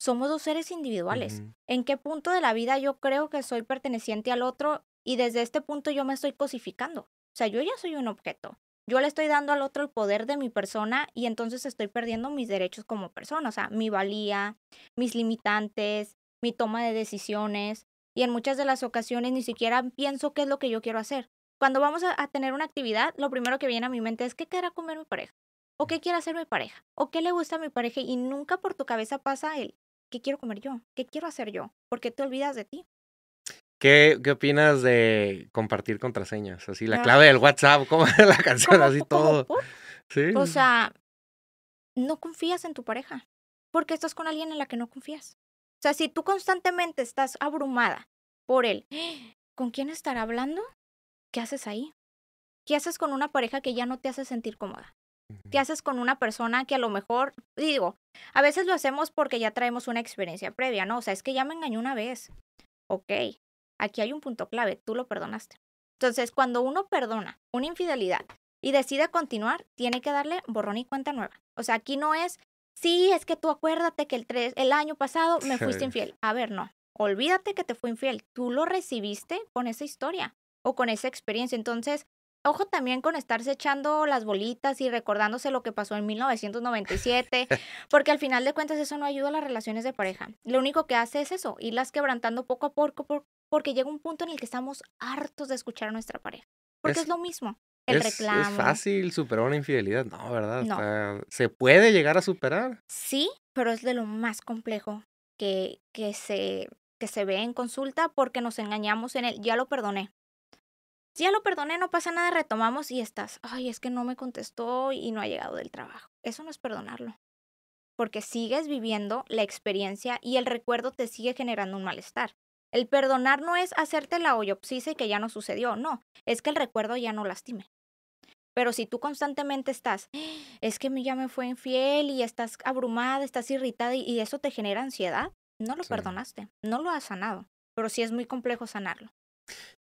Somos dos seres individuales. ¿En qué punto de la vida yo creo que soy perteneciente al otro y desde este punto yo me estoy cosificando? O sea, yo ya soy un objeto. Yo le estoy dando al otro el poder de mi persona y entonces estoy perdiendo mis derechos como persona, o sea, mi valía, mis limitantes, mi toma de decisiones y en muchas de las ocasiones ni siquiera pienso qué es lo que yo quiero hacer. Cuando vamos a, tener una actividad, lo primero que viene a mi mente es qué querrá comer mi pareja, o qué quiere hacer mi pareja, o qué le gusta a mi pareja, y nunca por tu cabeza pasa el qué quiero comer yo, qué quiero hacer yo, porque te olvidas de ti. ¿Qué, opinas de compartir contraseñas? Así, la ah. clave del WhatsApp, ¿cómo como la canción, así todo. O sea, no confías en tu pareja, porque estás con alguien en la que no confías. O sea, si tú constantemente estás abrumada por él, ¿con quién estará hablando? ¿qué haces ahí? ¿Qué haces con una pareja que ya no te hace sentir cómoda? ¿Qué haces con una persona que a lo mejor, digo, a veces lo hacemos porque ya traemos una experiencia previa, ¿no? O sea, es que ya me engañó una vez. Ok, aquí hay un punto clave, tú lo perdonaste. Entonces, cuando uno perdona una infidelidad y decide continuar, tiene que darle borrón y cuenta nueva. O sea, aquí no es, sí, es que tú acuérdate que el, tres, el año pasado me fuiste infiel. A ver, no, olvídate que te fui infiel. Tú lo recibiste con esa historia con esa experiencia. Entonces, ojo también con estarse echando las bolitas y recordándose lo que pasó en 1997, porque al final de cuentas eso no ayuda a las relaciones de pareja. Lo único que hace es eso, irlas quebrantando poco a poco, porque llega un punto en el que estamos hartos de escuchar a nuestra pareja, porque es, lo mismo. El reclamo. Es fácil superar una infidelidad, no, ¿verdad? ¿Se puede llegar a superar? Sí, pero es de lo más complejo que, que, se, que se ve en consulta porque nos engañamos en el, ya lo perdoné, ya lo perdoné, no pasa nada, retomamos y estás, ay, es que no me contestó y no ha llegado del trabajo. Eso no es perdonarlo, porque sigues viviendo la experiencia y el recuerdo te sigue generando un malestar. El perdonar no es hacerte la y que ya no sucedió, no, es que el recuerdo ya no lastime. Pero si tú constantemente estás, es que ya me fue infiel y estás abrumada, estás irritada y eso te genera ansiedad, no lo perdonaste, no lo has sanado, pero sí es muy complejo sanarlo.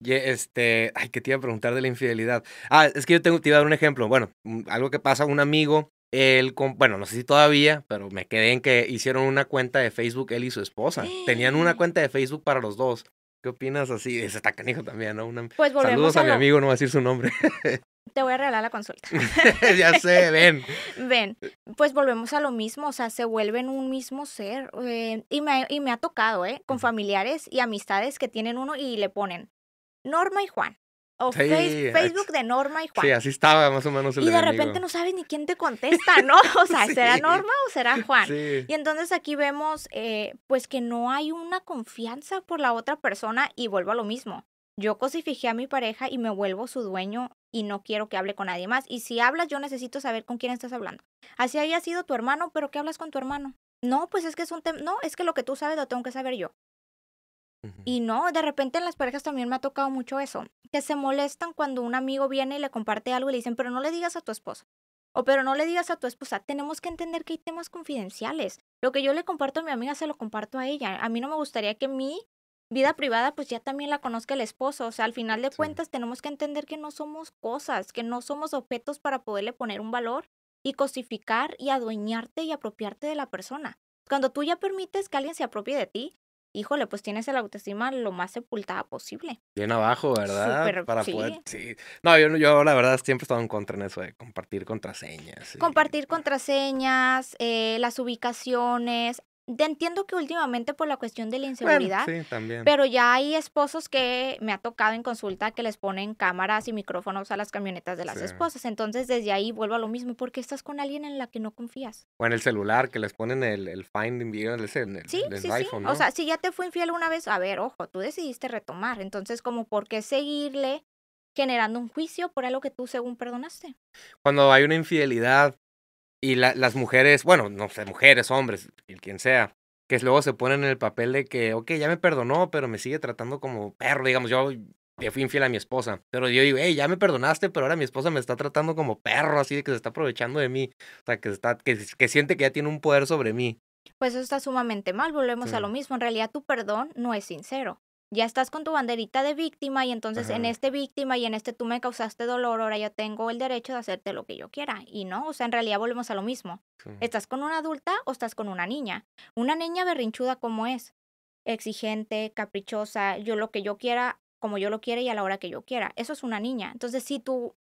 Y este, ay, que te iba a preguntar de la infidelidad. Ah, es que yo tengo, te iba a dar un ejemplo. Bueno, mm, algo que pasa, un amigo, él, con, bueno, no sé si todavía, pero me quedé en que hicieron una cuenta de Facebook él y su esposa. Tenían una cuenta de Facebook para los dos. ¿Qué opinas así? Ese está canijo también, ¿no? pues saludos a, mi amigo, no voy a decir su nombre. Te voy a regalar la consulta. ya sé, ven. Ven, pues volvemos a lo mismo, o sea, se vuelven un mismo ser. Eh, y, me, y me ha tocado, ¿eh? Con familiares y amistades que tienen uno y le ponen, Norma y Juan. O ah, Facebook de Norma y Juan. Sí, así estaba más o menos el Y de repente no sabes ni quién te contesta, ¿no? O sea, ¿será Norma o será Juan? Y entonces aquí vemos, eh, pues que no hay una confianza por la otra persona y vuelvo a lo mismo. Yo cosifiqué a mi pareja y me vuelvo su dueño y no quiero que hable con nadie más. Y si hablas, yo necesito saber con quién estás hablando. Así haya sido tu hermano, pero ¿qué hablas con tu hermano? No, pues es que es un tema. No, es que lo que tú sabes lo tengo que saber yo. Y no, de repente en las parejas también me ha tocado mucho eso, que se molestan cuando un amigo viene y le comparte algo y le dicen, pero no le digas a tu esposo, O pero no le digas a tu esposa, tenemos que entender que hay temas confidenciales. Lo que yo le comparto a mi amiga se lo comparto a ella. A mí no me gustaría que mi vida privada pues ya también la conozca el esposo. O sea, al final de cuentas tenemos que entender que no somos cosas, que no somos objetos para poderle poner un valor y cosificar y adueñarte y apropiarte de la persona. Cuando tú ya permites que alguien se apropie de ti, híjole, pues tienes el autoestima lo más sepultada posible. Bien abajo, ¿verdad? Para Poder, No, yo, yo la verdad siempre he estado en contra en eso de compartir contraseñas. Compartir contraseñas, eh, las ubicaciones entiendo que últimamente por la cuestión de la inseguridad, sí, también. pero ya hay esposos que me ha tocado en consulta que les ponen cámaras y micrófonos a las camionetas de las esposas. Entonces, desde ahí vuelvo a lo mismo. ¿Por qué estás con alguien en la que no confías? O en el celular, que les ponen el, el Finding Video, el, el, sí, el sí, iPhone, O sea, si ya te fue infiel una vez, a ver, ojo, tú decidiste retomar. Entonces, como por qué seguirle generando un juicio por algo que tú según perdonaste. Cuando hay una infidelidad, y las mujeres, bueno, no sé, mujeres, hombres, quien sea, que luego se ponen en el papel de que, ok, ya me perdonó, pero me sigue tratando como perro, digamos, yo le fui infiel a mi esposa, pero yo digo, hey, ya me perdonaste, pero ahora mi esposa me está tratando como perro, así de que se está aprovechando de mí, o sea, que, está, que, siente que ya tiene un poder sobre mí. Pues eso está sumamente mal, volvemos a lo mismo, en realidad tu perdón no es sincero ya estás con tu banderita de víctima y entonces en este víctima y en este tú me causaste dolor, ahora yo tengo el derecho de hacerte lo que yo quiera. Y no, o sea, en realidad volvemos a lo mismo. ¿Estás con una adulta o estás con una niña? Una niña berrinchuda como es, exigente, caprichosa, yo lo que yo quiera, como yo lo quiera y a la hora que yo quiera. Eso es una niña. Entonces, si tu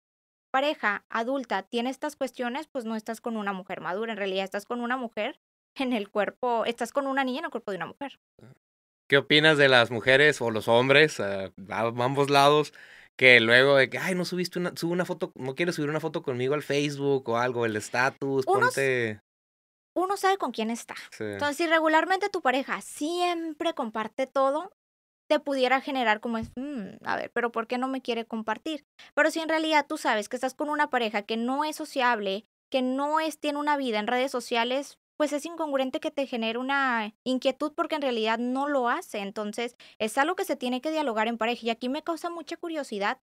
pareja adulta tiene estas cuestiones, pues no estás con una mujer madura, en realidad estás con una mujer en el cuerpo, estás con una niña en el cuerpo de una mujer. Ah. ¿Qué opinas de las mujeres o los hombres ah, a, ambos lados? que luego de que, ay, no subiste una, una foto, no quieres subir una foto conmigo al Facebook o algo, el estatus, ponte... Uno sabe con quién está. Entonces, si regularmente tu pareja siempre comparte todo, te pudiera generar como es, mm, a ver, pero ¿por qué no me quiere compartir? Pero si en realidad tú sabes que estás con una pareja que no es sociable, que no es, tiene una vida en redes sociales, pues es incongruente que te genere una inquietud porque en realidad no lo hace. Entonces, es algo que se tiene que dialogar en pareja. Y aquí me causa mucha curiosidad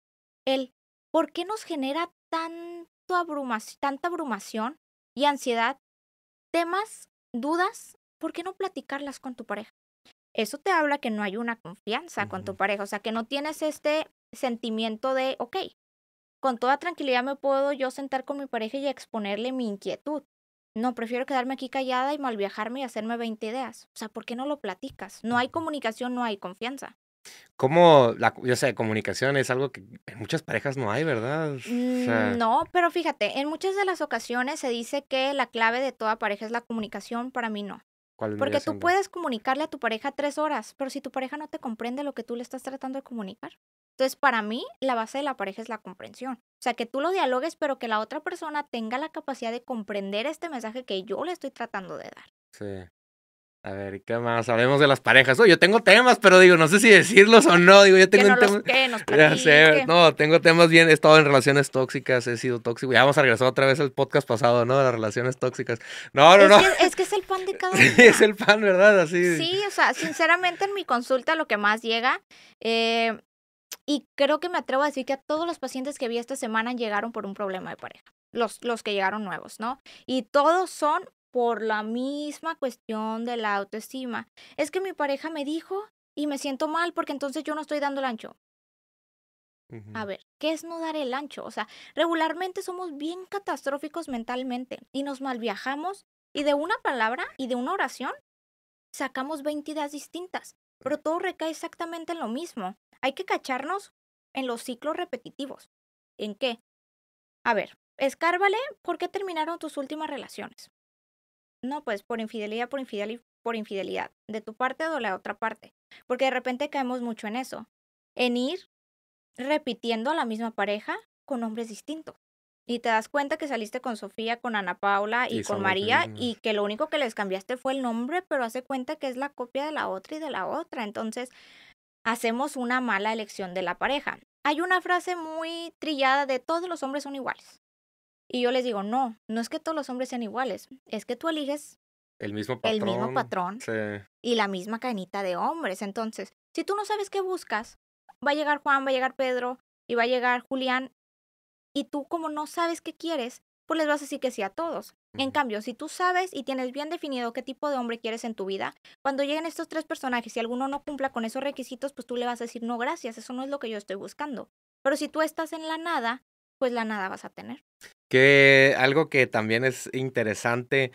el por qué nos genera tanto abrumación, tanta abrumación y ansiedad temas, dudas, ¿por qué no platicarlas con tu pareja? Eso te habla que no hay una confianza con tu pareja, o sea, que no tienes este sentimiento de, ok, con toda tranquilidad me puedo yo sentar con mi pareja y exponerle mi inquietud. No, prefiero quedarme aquí callada y malviajarme y hacerme 20 ideas. O sea, ¿por qué no lo platicas? No hay comunicación, no hay confianza. ¿Cómo, la, yo sé, comunicación es algo que en muchas parejas no hay, ¿verdad? No, pero fíjate, en muchas de las ocasiones se dice que la clave de toda pareja es la comunicación, para mí no. Porque tú puedes comunicarle a tu pareja tres horas, pero si tu pareja no te comprende lo que tú le estás tratando de comunicar, entonces, para mí, la base de la pareja es la comprensión. O sea, que tú lo dialogues, pero que la otra persona tenga la capacidad de comprender este mensaje que yo le estoy tratando de dar. Sí. A ver, ¿qué más? Hablemos de las parejas. yo tengo temas, pero digo, no sé si decirlos o no. Digo, yo tengo no temas. no, tengo temas bien. He estado en relaciones tóxicas, he sido tóxico. Ya vamos a regresar otra vez al podcast pasado, ¿no? De las relaciones tóxicas. No, no, no. es que es el pan de cada uno. es el pan, ¿verdad? Así. Sí, o sea, sinceramente en mi consulta lo que más llega eh, y creo que me atrevo a decir que a todos los pacientes que vi esta semana llegaron por un problema de pareja, los, que llegaron nuevos, ¿no? Y todos son por la misma cuestión de la autoestima. Es que mi pareja me dijo y me siento mal porque entonces yo no estoy dando el ancho. A ver, ¿qué es no dar el ancho? O sea, regularmente somos bien catastróficos mentalmente y nos malviajamos y de una palabra y de una oración sacamos 20 ideas distintas. Pero todo recae exactamente en lo mismo. Hay que cacharnos en los ciclos repetitivos. ¿En qué? A ver, escárvale por qué terminaron tus últimas relaciones. No, pues por infidelidad, por infidelidad, por infidelidad, de tu parte o de la otra parte, porque de repente caemos mucho en eso, en ir repitiendo a la misma pareja con hombres distintos. Y te das cuenta que saliste con Sofía, con Ana Paula y, con María y que lo único que les cambiaste fue el nombre, pero hace cuenta que es la copia de la otra y de la otra. Entonces, hacemos una mala elección de la pareja. Hay una frase muy trillada de todos los hombres son iguales. Y yo les digo, no, no es que todos los hombres sean iguales, es que tú eliges el mismo patrón, el mismo patrón y la misma cadenita de hombres. Entonces, si tú no sabes qué buscas, va a llegar Juan, va a llegar Pedro y va a llegar Julián y tú como no sabes qué quieres, pues les vas a decir que sí a todos. En cambio, si tú sabes y tienes bien definido qué tipo de hombre quieres en tu vida, cuando lleguen estos tres personajes y alguno no cumpla con esos requisitos, pues tú le vas a decir, no, gracias, eso no es lo que yo estoy buscando. Pero si tú estás en la nada, pues la nada vas a tener. Que algo que también es interesante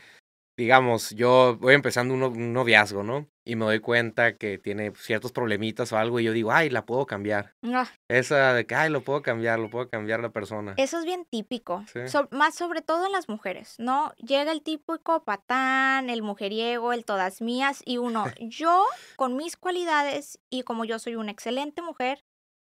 digamos, yo voy empezando un, noviazgo, ¿no? Y me doy cuenta que tiene ciertos problemitas o algo y yo digo, ay, la puedo cambiar. Ah. Esa de que, ay, lo puedo cambiar, lo puedo cambiar la persona. Eso es bien típico, más sobre todo en las mujeres, ¿no? Llega el típico patán, el mujeriego, el todas mías y uno, yo con mis cualidades y como yo soy una excelente mujer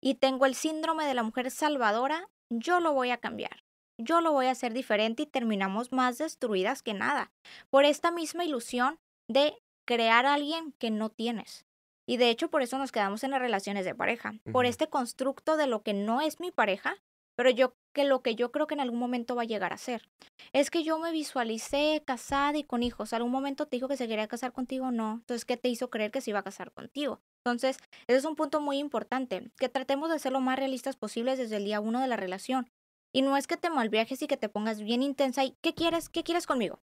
y tengo el síndrome de la mujer salvadora, yo lo voy a cambiar yo lo voy a hacer diferente y terminamos más destruidas que nada por esta misma ilusión de crear a alguien que no tienes. Y de hecho por eso nos quedamos en las relaciones de pareja, por este constructo de lo que no es mi pareja, pero yo que lo que yo creo que en algún momento va a llegar a ser. Es que yo me visualicé casada y con hijos. ¿Algún momento te dijo que se quería casar contigo? No. Entonces, ¿qué te hizo creer que se iba a casar contigo? Entonces, ese es un punto muy importante, que tratemos de ser lo más realistas posibles desde el día uno de la relación y no es que te malviajes y que te pongas bien intensa y ¿qué quieres? ¿Qué quieres conmigo?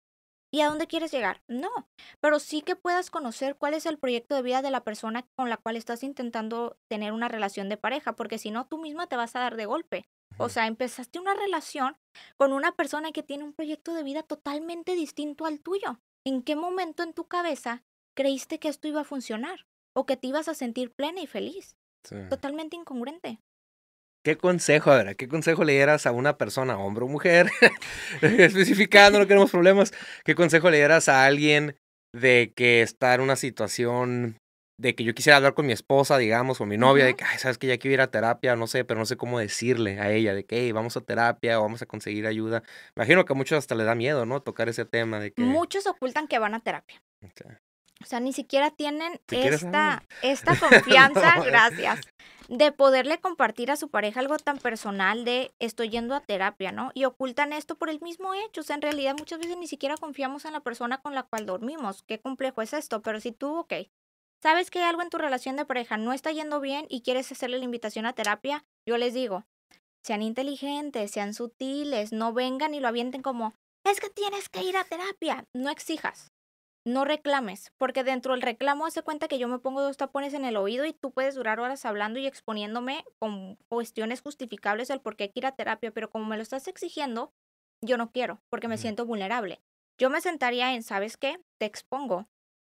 ¿Y a dónde quieres llegar? No, pero sí que puedas conocer cuál es el proyecto de vida de la persona con la cual estás intentando tener una relación de pareja, porque si no, tú misma te vas a dar de golpe. O sea, empezaste una relación con una persona que tiene un proyecto de vida totalmente distinto al tuyo. ¿En qué momento en tu cabeza creíste que esto iba a funcionar o que te ibas a sentir plena y feliz? Totalmente incongruente. ¿Qué consejo, a ver, qué consejo le dieras a una persona, hombre o mujer? Especificando, no queremos problemas. ¿Qué consejo le dieras a alguien de que está en una situación de que yo quisiera hablar con mi esposa, digamos, o mi novia, de que, ay, sabes que ya quiero ir a terapia, no sé, pero no sé cómo decirle a ella, de que, hey, vamos a terapia o vamos a conseguir ayuda? Imagino que a muchos hasta le da miedo, ¿no? Tocar ese tema de que... Muchos ocultan que van a terapia. Okay. O sea, ni siquiera tienen esta, esta confianza, gracias, de poderle compartir a su pareja algo tan personal de estoy yendo a terapia, ¿no? Y ocultan esto por el mismo hecho. O sea, en realidad muchas veces ni siquiera confiamos en la persona con la cual dormimos. Qué complejo es esto, pero si tú, ok, sabes que hay algo en tu relación de pareja no está yendo bien y quieres hacerle la invitación a terapia, yo les digo, sean inteligentes, sean sutiles, no vengan y lo avienten como, es que tienes que ir a terapia, no exijas no reclames, porque dentro del reclamo hace cuenta que yo me pongo dos tapones en el oído y tú puedes durar horas hablando y exponiéndome con cuestiones justificables al por qué hay que ir terapia, pero como me lo estás exigiendo, yo no quiero, porque me siento vulnerable. Yo me sentaría en, ¿sabes qué? Te expongo.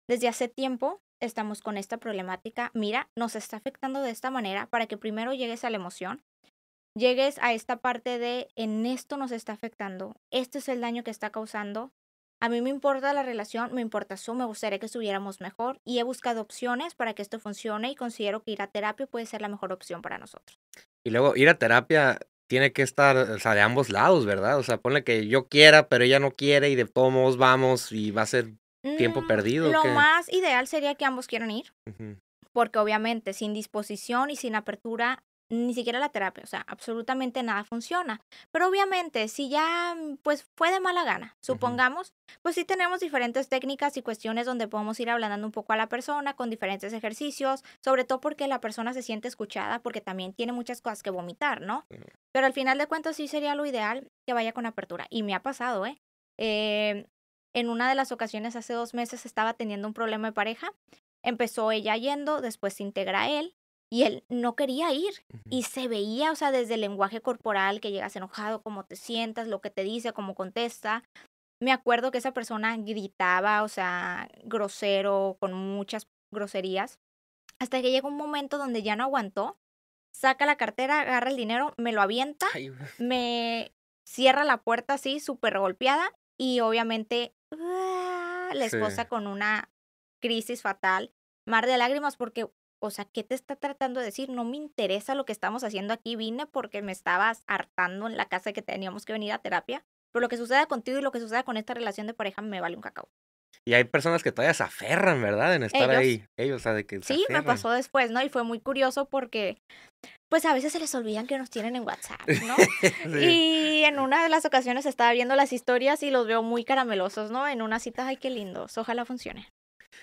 Desde hace tiempo estamos con esta problemática. Mira, nos está afectando de esta manera para que primero llegues a la emoción, llegues a esta parte de en esto nos está afectando, este es el daño que está causando, a mí me importa la relación, me importa su me gustaría que estuviéramos mejor y he buscado opciones para que esto funcione y considero que ir a terapia puede ser la mejor opción para nosotros. Y luego ir a terapia tiene que estar, o sea, de ambos lados, ¿verdad? O sea, ponle que yo quiera, pero ella no quiere y de todos modos vamos y va a ser tiempo mm, perdido. Lo más ideal sería que ambos quieran ir, porque obviamente sin disposición y sin apertura ni siquiera la terapia, o sea, absolutamente nada funciona. Pero obviamente, si ya mm, pues fue de mala gana, supongamos, pues sí tenemos diferentes técnicas y cuestiones donde podemos ir hablando un poco a la persona con diferentes ejercicios, sobre todo porque la persona se siente escuchada, porque también tiene muchas cosas que vomitar, ¿no? Pero al final de cuentas sí sería lo ideal que vaya con apertura. Y me ha pasado, ¿eh? eh en una de las ocasiones hace dos meses estaba teniendo un problema de pareja. Empezó ella yendo, después se integra él, y él no quería ir y se veía, o sea, desde el lenguaje corporal, que llegas enojado, cómo te sientas, lo que te dice, cómo contesta. Me acuerdo que esa persona gritaba, o sea, grosero, con muchas groserías, hasta que llega un momento donde ya no aguantó, saca la cartera, agarra el dinero, me lo avienta, me cierra la puerta así, súper golpeada, y obviamente ¡ah! la esposa con una crisis fatal, mar de lágrimas, porque o sea, ¿qué te está tratando de decir? No me interesa lo que estamos haciendo aquí, vine porque me estabas hartando en la casa que teníamos que venir a terapia, pero lo que suceda contigo y lo que suceda con esta relación de pareja me vale un cacao. Y hay personas que todavía se aferran, ¿verdad? En estar ahí. Ellos, saben que. sí, me pasó después, ¿no? Y fue muy curioso porque, pues a veces se les olvidan que nos tienen en WhatsApp, ¿no? Y en una de las ocasiones estaba viendo las historias y los veo muy caramelosos, ¿no? En una cita, ay, qué lindos. Ojalá funcione.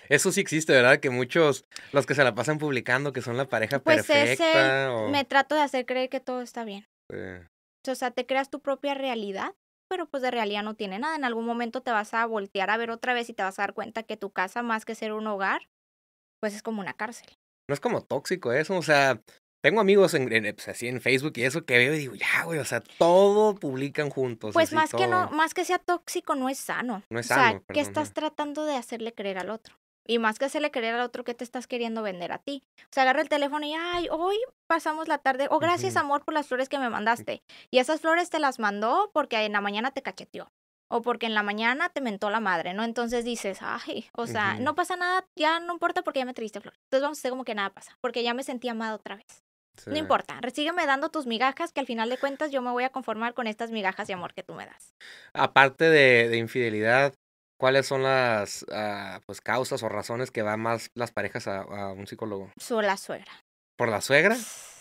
Eso sí existe, ¿verdad? Que muchos, los que se la pasan publicando que son la pareja pues perfecta. Ese, Me trato de hacer creer que todo está bien. O sea, te creas tu propia realidad, pero pues de realidad no tiene nada. En algún momento te vas a voltear a ver otra vez y te vas a dar cuenta que tu casa, más que ser un hogar, pues es como una cárcel. No es como tóxico eso, o sea, tengo amigos en, pues, así en Facebook y eso que veo y digo, ya, güey, o sea, todo publican juntos. Pues más que no, más que sea tóxico, no es sano. No es sano. sea, que estás tratando de hacerle creer al otro? Y más que hacerle querer al otro que te estás queriendo vender a ti. O sea, agarra el teléfono y, ay, hoy pasamos la tarde. O oh, gracias, amor, por las flores que me mandaste. Y esas flores te las mandó porque en la mañana te cacheteó. O porque en la mañana te mentó la madre, ¿no? Entonces dices, ay, o sea, no pasa nada, ya no importa porque ya me triste flores. Entonces vamos a hacer como que nada pasa, porque ya me sentí amada otra vez. No importa, sígueme dando tus migajas, que al final de cuentas yo me voy a conformar con estas migajas de amor que tú me das. Aparte de infidelidad, ¿Cuáles son las ah, pues, causas o razones que van más las parejas a, un psicólogo? Por la suegra. ¿Por la suegra?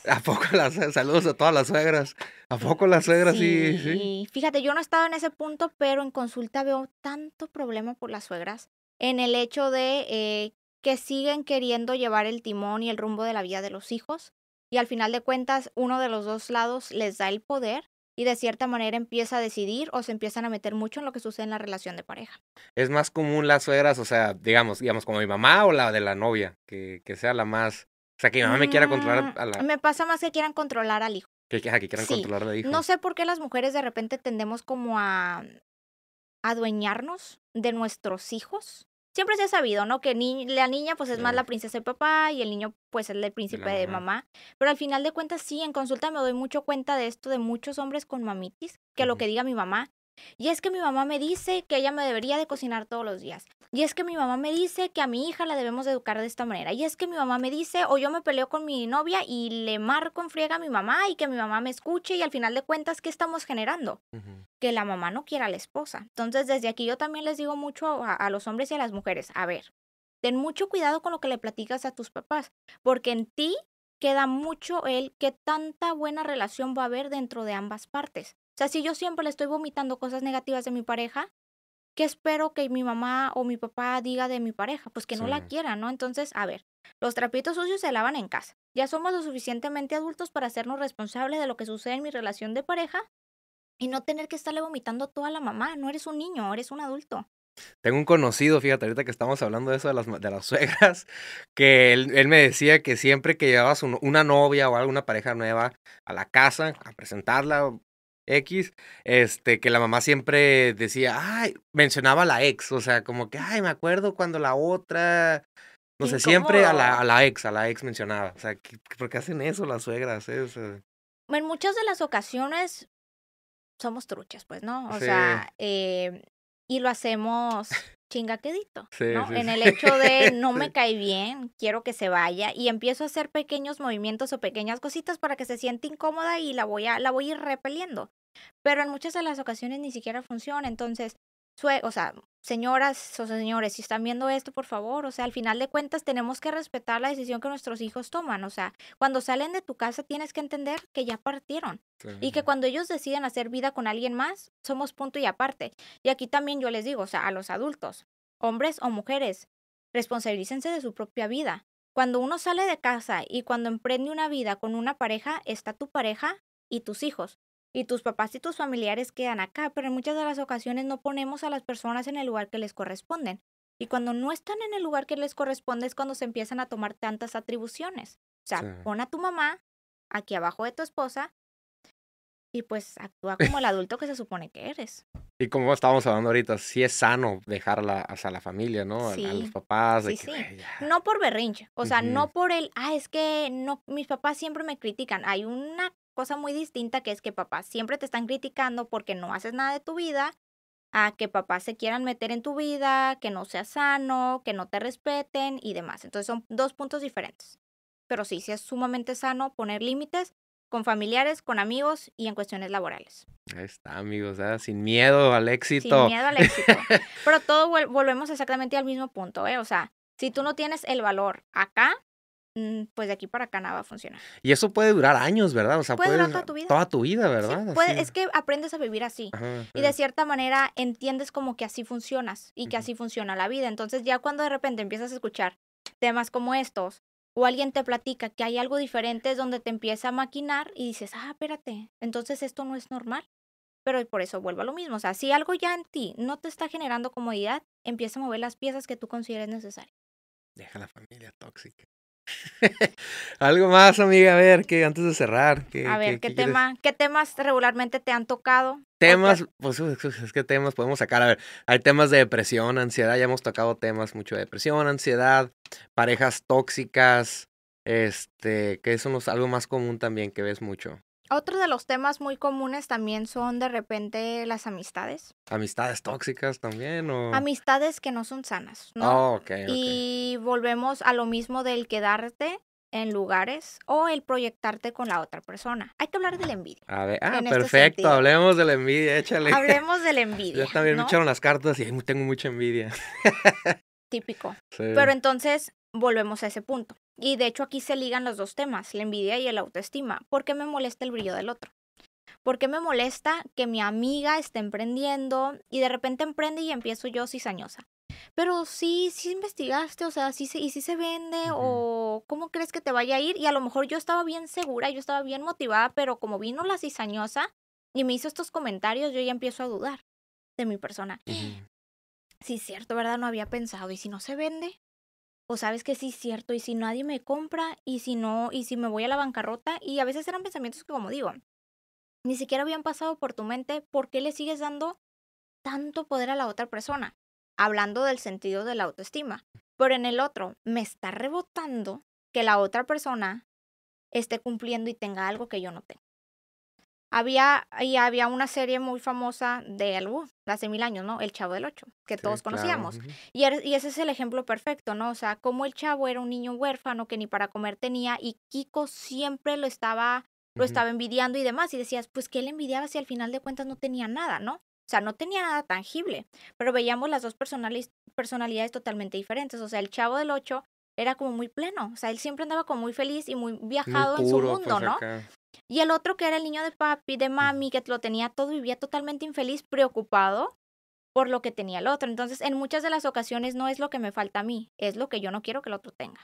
¿A poco las saludos a todas las suegras? ¿A poco las suegras sí, sí, Fíjate, yo no he estado en ese punto, pero en consulta veo tanto problema por las suegras en el hecho de eh, que siguen queriendo llevar el timón y el rumbo de la vida de los hijos y al final de cuentas uno de los dos lados les da el poder y de cierta manera empieza a decidir o se empiezan a meter mucho en lo que sucede en la relación de pareja. Es más común las suegras, o sea, digamos, digamos como mi mamá o la de la novia, que, sea la más... O sea, que mi mamá me quiera controlar mm, a la... Me pasa más que quieran controlar al hijo. Que, quieran controlar al hijo. No sé por qué las mujeres de repente tendemos como a adueñarnos de nuestros hijos siempre se ha sabido, ¿no? Que la niña pues es más la princesa de papá y el niño pues es el príncipe de mamá. Pero al final de cuentas sí, en consulta me doy mucho cuenta de esto de muchos hombres con mamitis, que lo que diga mi mamá y es que mi mamá me dice que ella me debería de cocinar todos los días. Y es que mi mamá me dice que a mi hija la debemos educar de esta manera. Y es que mi mamá me dice, o yo me peleo con mi novia y le marco en friega a mi mamá y que mi mamá me escuche y al final de cuentas, ¿qué estamos generando? Que la mamá no quiera a la esposa. Entonces, desde aquí yo también les digo mucho a, a los hombres y a las mujeres, a ver, ten mucho cuidado con lo que le platicas a tus papás, porque en ti queda mucho el qué tanta buena relación va a haber dentro de ambas partes. O sea, si yo siempre le estoy vomitando cosas negativas de mi pareja, ¿qué espero que mi mamá o mi papá diga de mi pareja? Pues que no la quiera, ¿no? Entonces, a ver, los trapitos sucios se lavan en casa. Ya somos lo suficientemente adultos para hacernos responsables de lo que sucede en mi relación de pareja y no tener que estarle vomitando toda la mamá. No eres un niño, eres un adulto. Tengo un conocido, fíjate, ahorita que estamos hablando de eso de las, de suegras, que él, me decía que siempre que llevabas una novia o alguna pareja nueva a la casa a presentarla, X, este, que la mamá siempre decía, ay, mencionaba a la ex, o sea, como que, ay, me acuerdo cuando la otra, no sé, siempre a la, a la ex, a la ex mencionaba, o sea, ¿por qué hacen eso las suegras? Eh. en muchas de las ocasiones somos truchas, pues, ¿no? O sea, em, y lo hacemos chingaquedito, sí, ¿no? en el hecho de no me cae bien, quiero que se vaya y empiezo a hacer pequeños movimientos o pequeñas cositas para que se siente incómoda y la voy a la voy a ir repeliendo. Pero en muchas de las ocasiones ni siquiera funciona, entonces o sea, señoras o señores, si están viendo esto, por favor, o sea, al final de cuentas tenemos que respetar la decisión que nuestros hijos toman, o sea, cuando salen de tu casa tienes que entender que ya partieron y que cuando ellos deciden hacer vida con alguien más, somos punto y aparte. Y aquí también yo les digo, o sea, a los adultos, hombres o mujeres, responsabilícense de su propia vida. Cuando uno sale de casa y cuando emprende una vida con una pareja, está tu pareja y tus hijos y tus papás y tus familiares quedan acá, pero en muchas de las ocasiones no ponemos a las personas en el lugar que les corresponden. Y cuando no están en el lugar que les corresponde es cuando se empiezan a tomar tantas atribuciones. O sea, pon a tu mamá aquí abajo de tu esposa y pues actúa como el adulto que se supone que eres. Y como estábamos hablando ahorita, sí es sano dejarla hasta la familia, ¿no? a, los papás. sí, sí. No por berrinche, o sea, no por el, ah, es que no, mis papás siempre me critican. Hay una cosa muy distinta que es que papás siempre te están criticando porque no haces nada de tu vida, a que papás se quieran meter en tu vida, que no sea sano, que no te respeten y demás. Entonces son dos puntos diferentes. Pero sí, sí es sumamente sano poner límites con familiares, con amigos y en cuestiones laborales. Ahí está, amigos, ¿eh? sin miedo al éxito. Sin miedo al éxito. Pero todo volvemos exactamente al mismo punto, ¿eh? O sea, si tú no tienes el valor acá, Mm, pues de aquí para acá nada va a funcionar. Y eso puede durar años, ¿verdad? O sea, puede, durar toda tu vida. Toda tu vida, ¿verdad? es que aprendes a vivir así. y de cierta manera entiendes como que así funcionas y que así funciona la vida. Entonces ya cuando de repente empiezas a escuchar temas como estos o alguien te platica que hay algo diferente es donde te empieza a maquinar y dices, ah, espérate, entonces esto no es normal. Pero por eso vuelvo a lo mismo. O sea, si algo ya en ti no te está generando comodidad, empieza a mover las piezas que tú consideres necesarias. Deja la familia tóxica. Algo más, amiga, a ver, que antes de cerrar. a ver, ¿qué, ¿qué temas regularmente te han tocado? Temas, pues es que temas podemos sacar. A ver, hay temas de depresión, ansiedad, ya hemos tocado temas mucho de depresión, ansiedad, parejas tóxicas, este, que eso es algo más común también que ves mucho. Otro de los temas muy comunes también son de repente las amistades. Amistades tóxicas también o amistades que no son sanas, ¿no? Oh, y volvemos a lo mismo del quedarte en lugares o el proyectarte con la otra persona. Hay que hablar del ah, envidia. A ver, ah, este perfecto, hablemos de la envidia, échale. Hablemos del envidia. Yo también me echaron las cartas y tengo mucha envidia. Típico. Pero entonces volvemos a ese punto. Y de hecho aquí se ligan los dos temas, la envidia y el autoestima. ¿Por qué me molesta el brillo del otro? ¿Por qué me molesta que mi amiga esté emprendiendo y de repente emprende y empiezo yo cizañosa? Pero sí, sí investigaste, o sea, sí y si se vende, o cómo crees que te vaya a ir. Y a lo mejor yo estaba bien segura, yo estaba bien motivada, pero como vino la cizañosa y me hizo estos comentarios, yo ya empiezo a dudar de mi persona. Sí, cierto, ¿verdad? No había pensado. ¿Y si no se vende? o sabes que sí es cierto, y si nadie me compra, y si no, y si me voy a la bancarrota, y a veces eran pensamientos que, como digo, ni siquiera habían pasado por tu mente, ¿por qué le sigues dando tanto poder a la otra persona? Hablando del sentido de la autoestima. Pero en el otro, me está rebotando que la otra persona esté cumpliendo y tenga algo que yo no tengo. Había, y había una serie muy famosa de algo, hace mil años, ¿no? El Chavo del Ocho, que todos conocíamos. Er, y, ese es el ejemplo perfecto, ¿no? O sea, como el Chavo era un niño huérfano que ni para comer tenía y Kiko siempre lo estaba, lo estaba envidiando y demás. Y decías, pues que él envidiaba si al final de cuentas no tenía nada, ¿no? O sea, no tenía nada tangible, pero veíamos las dos personalidades totalmente diferentes. O sea, el Chavo del Ocho era como muy pleno, o sea, él siempre andaba como muy feliz y muy viajado en su pues, mundo, ¿no? Y el otro que era el niño de papi, de mami, que lo tenía todo, vivía totalmente infeliz, preocupado por lo que tenía el otro. Entonces, en muchas de las ocasiones no es lo que me falta a mí, es lo que yo no quiero que el otro tenga.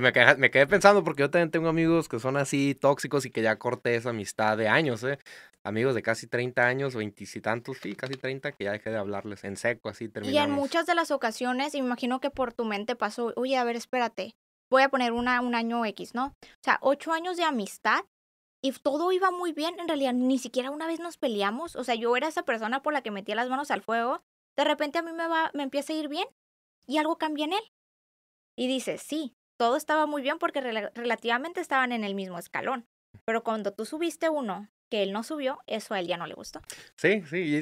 me, quedé, me, quedé, pensando porque yo también tengo amigos que son así tóxicos y que ya corté esa amistad de años, ¿eh? Amigos de casi 30 años, 20 y tantos, sí, casi 30, que ya dejé de hablarles en seco, así terminamos. Y en muchas de las ocasiones, imagino que por tu mente pasó, oye, a ver, espérate, voy a poner una, un año X, ¿no? O sea, ocho años de amistad y todo iba muy bien, en realidad ni siquiera una vez nos peleamos, o sea, yo era esa persona por la que metía las manos al fuego, de repente a mí me, me empieza a ir bien y algo cambia en él. Y dices, sí, todo estaba muy bien porque relativamente estaban en el mismo escalón, pero cuando tú subiste uno que él no subió, eso a él ya no le gustó. Sí, sí,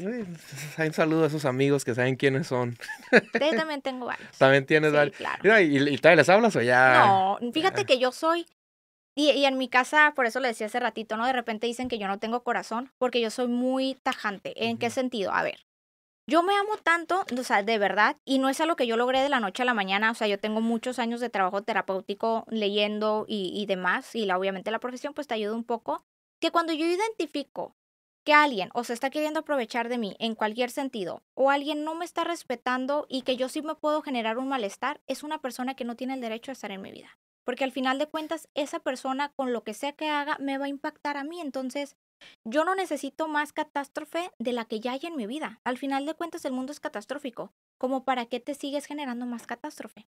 hay un saludo a sus amigos que saben quiénes son. Yo también tengo varios. También tienes varios. Claro. ¿y, todavía les hablas o ya? No, fíjate que yo soy, y, en mi casa, por eso le decía hace ratito, ¿no? De repente dicen que yo no tengo corazón, porque yo soy muy tajante. ¿En qué sentido? A ver, yo me amo tanto, o sea, de verdad, y no es algo que yo logré de la noche a la mañana, o sea, yo tengo muchos años de trabajo terapéutico leyendo y, y demás, y la, obviamente la profesión pues te ayuda un poco, que cuando yo identifico que alguien o se está queriendo aprovechar de mí en cualquier sentido o alguien no me está respetando y que yo sí me puedo generar un malestar, es una persona que no tiene el derecho a estar en mi vida. Porque al final de cuentas, esa persona con lo que sea que haga me va a impactar a mí. Entonces, yo no necesito más catástrofe de la que ya hay en mi vida. Al final de cuentas, el mundo es catastrófico. Como para qué te sigues generando más catástrofe.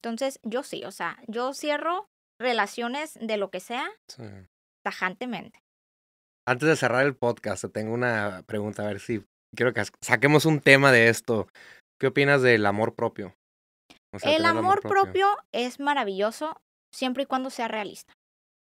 Entonces, yo sí, o sea, yo cierro relaciones de lo que sea sí tajantemente. Antes de cerrar el podcast, tengo una pregunta, a ver si quiero que saquemos un tema de esto. ¿Qué opinas del amor propio? el, amor propio. es maravilloso siempre y cuando sea realista.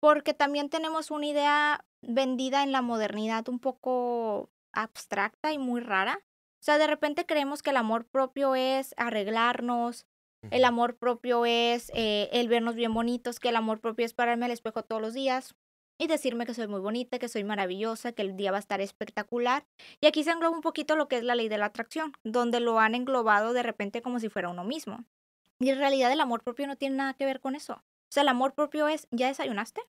Porque también tenemos una idea vendida en la modernidad un poco abstracta y muy rara. O sea, de repente creemos que el amor propio es arreglarnos, el amor propio es eh, el vernos bien bonitos, que el amor propio es pararme al espejo todos los días y decirme que soy muy bonita, que soy maravillosa, que el día va a estar espectacular. Y aquí se engloba un poquito lo que es la ley de la atracción, donde lo han englobado de repente como si fuera uno mismo. Y en realidad el amor propio no tiene nada que ver con eso. O sea, el amor propio es, ¿ya desayunaste?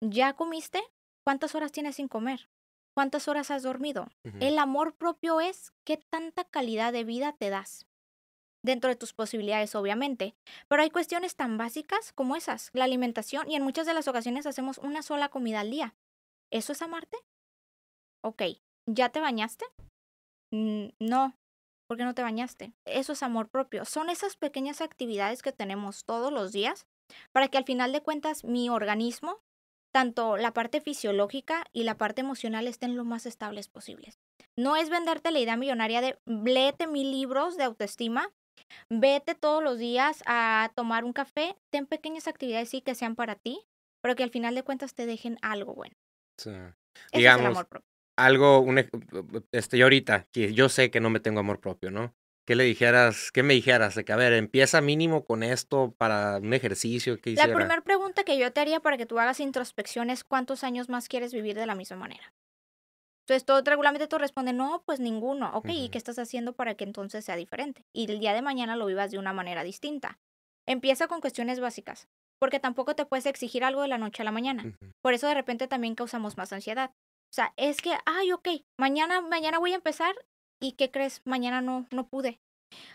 ¿Ya comiste? ¿Cuántas horas tienes sin comer? ¿Cuántas horas has dormido? El amor propio es qué tanta calidad de vida te das dentro de tus posibilidades, obviamente. Pero hay cuestiones tan básicas como esas, la alimentación, y en muchas de las ocasiones hacemos una sola comida al día. ¿Eso es amarte? Ok, ¿ya te bañaste? Mm, no, ¿por qué no te bañaste? Eso es amor propio. Son esas pequeñas actividades que tenemos todos los días para que al final de cuentas mi organismo, tanto la parte fisiológica y la parte emocional estén lo más estables posibles. No es venderte la idea millonaria de blete mil libros de autoestima Vete todos los días a tomar un café, ten pequeñas actividades sí que sean para ti, pero que al final de cuentas te dejen algo bueno. Digamos, algo, un, este, ahorita, que yo sé que no me tengo amor propio, ¿no? ¿Qué le dijeras, qué me dijeras? De que, a ver, empieza mínimo con esto para un ejercicio que La primera pregunta que yo te haría para que tú hagas introspección es cuántos años más quieres vivir de la misma manera. Entonces, todo, regularmente tú responde no, pues ninguno. Ok, ¿y qué estás haciendo para que entonces sea diferente? Y el día de mañana lo vivas de una manera distinta. Empieza con cuestiones básicas, porque tampoco te puedes exigir algo de la noche a la mañana. Por eso de repente también causamos más ansiedad. O sea, es que, ay, ok, mañana, mañana voy a empezar y ¿qué crees? Mañana no, no pude.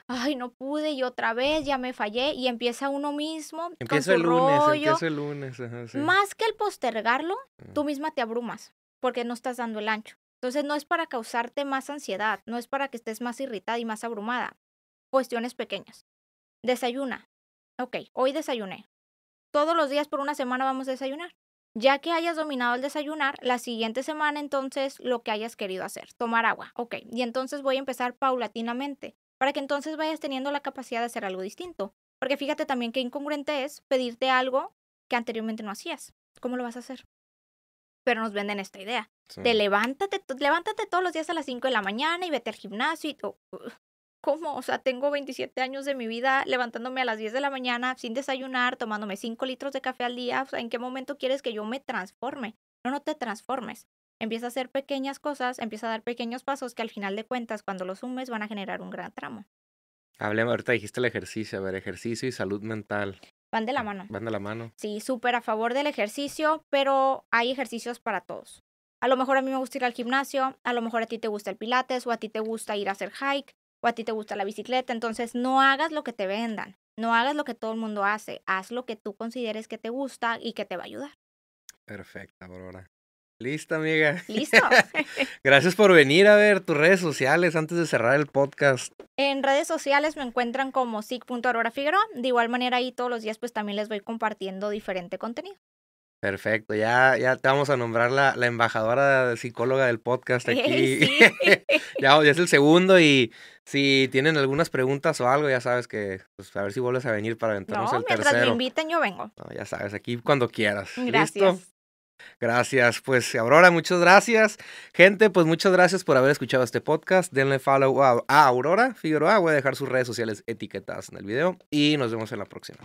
Ay, no pude y otra vez ya me fallé y empieza uno mismo. Empieza el lunes, empieza el lunes. Más que el postergarlo, tú misma te abrumas porque no estás dando el ancho. Entonces no es para causarte más ansiedad, no es para que estés más irritada y más abrumada. Cuestiones pequeñas. Desayuna. Ok, hoy desayuné. Todos los días por una semana vamos a desayunar. Ya que hayas dominado el desayunar, la siguiente semana entonces lo que hayas querido hacer, tomar agua. Ok, y entonces voy a empezar paulatinamente para que entonces vayas teniendo la capacidad de hacer algo distinto. Porque fíjate también qué incongruente es pedirte algo que anteriormente no hacías. ¿Cómo lo vas a hacer? pero nos venden esta idea. De levántate, levántate todos los días a las 5 de la mañana y vete al gimnasio y... ¿Cómo? O sea, tengo 27 años de mi vida levantándome a las 10 de la mañana sin desayunar, tomándome 5 litros de café al día. O sea, ¿en qué momento quieres que yo me transforme? No, no te transformes. Empieza a hacer pequeñas cosas, empieza a dar pequeños pasos que al final de cuentas, cuando los sumes, van a generar un gran tramo. Hablemos, ahorita dijiste el ejercicio, a ver, ejercicio y salud mental. Van de la mano. Van de la mano. Sí, súper a favor del ejercicio, pero hay ejercicios para todos. A lo mejor a mí me gusta ir al gimnasio, a lo mejor a ti te gusta el pilates, o a ti te gusta ir a hacer hike, o a ti te gusta la bicicleta. Entonces, no hagas lo que te vendan, no hagas lo que todo el mundo hace, haz lo que tú consideres que te gusta y que te va a ayudar. Perfecta, Aurora. Listo, amiga. Listo. Gracias por venir a ver tus redes sociales antes de cerrar el podcast. En redes sociales me encuentran como SIC.org. De igual manera ahí todos los días pues también les voy compartiendo diferente contenido. Perfecto, ya, ya te vamos a nombrar la, la embajadora psicóloga del podcast aquí. ya, es el segundo y si tienen algunas preguntas o algo, ya sabes que pues, a ver si vuelves a venir para aventarnos el tercero. No, mientras me inviten yo vengo. ya sabes, aquí cuando quieras. Gracias. Gracias, pues Aurora, muchas gracias. Gente, pues muchas gracias por haber escuchado este podcast. Denle follow a, Aurora Figueroa. Voy a dejar sus redes sociales etiquetadas en el video y nos vemos en la próxima.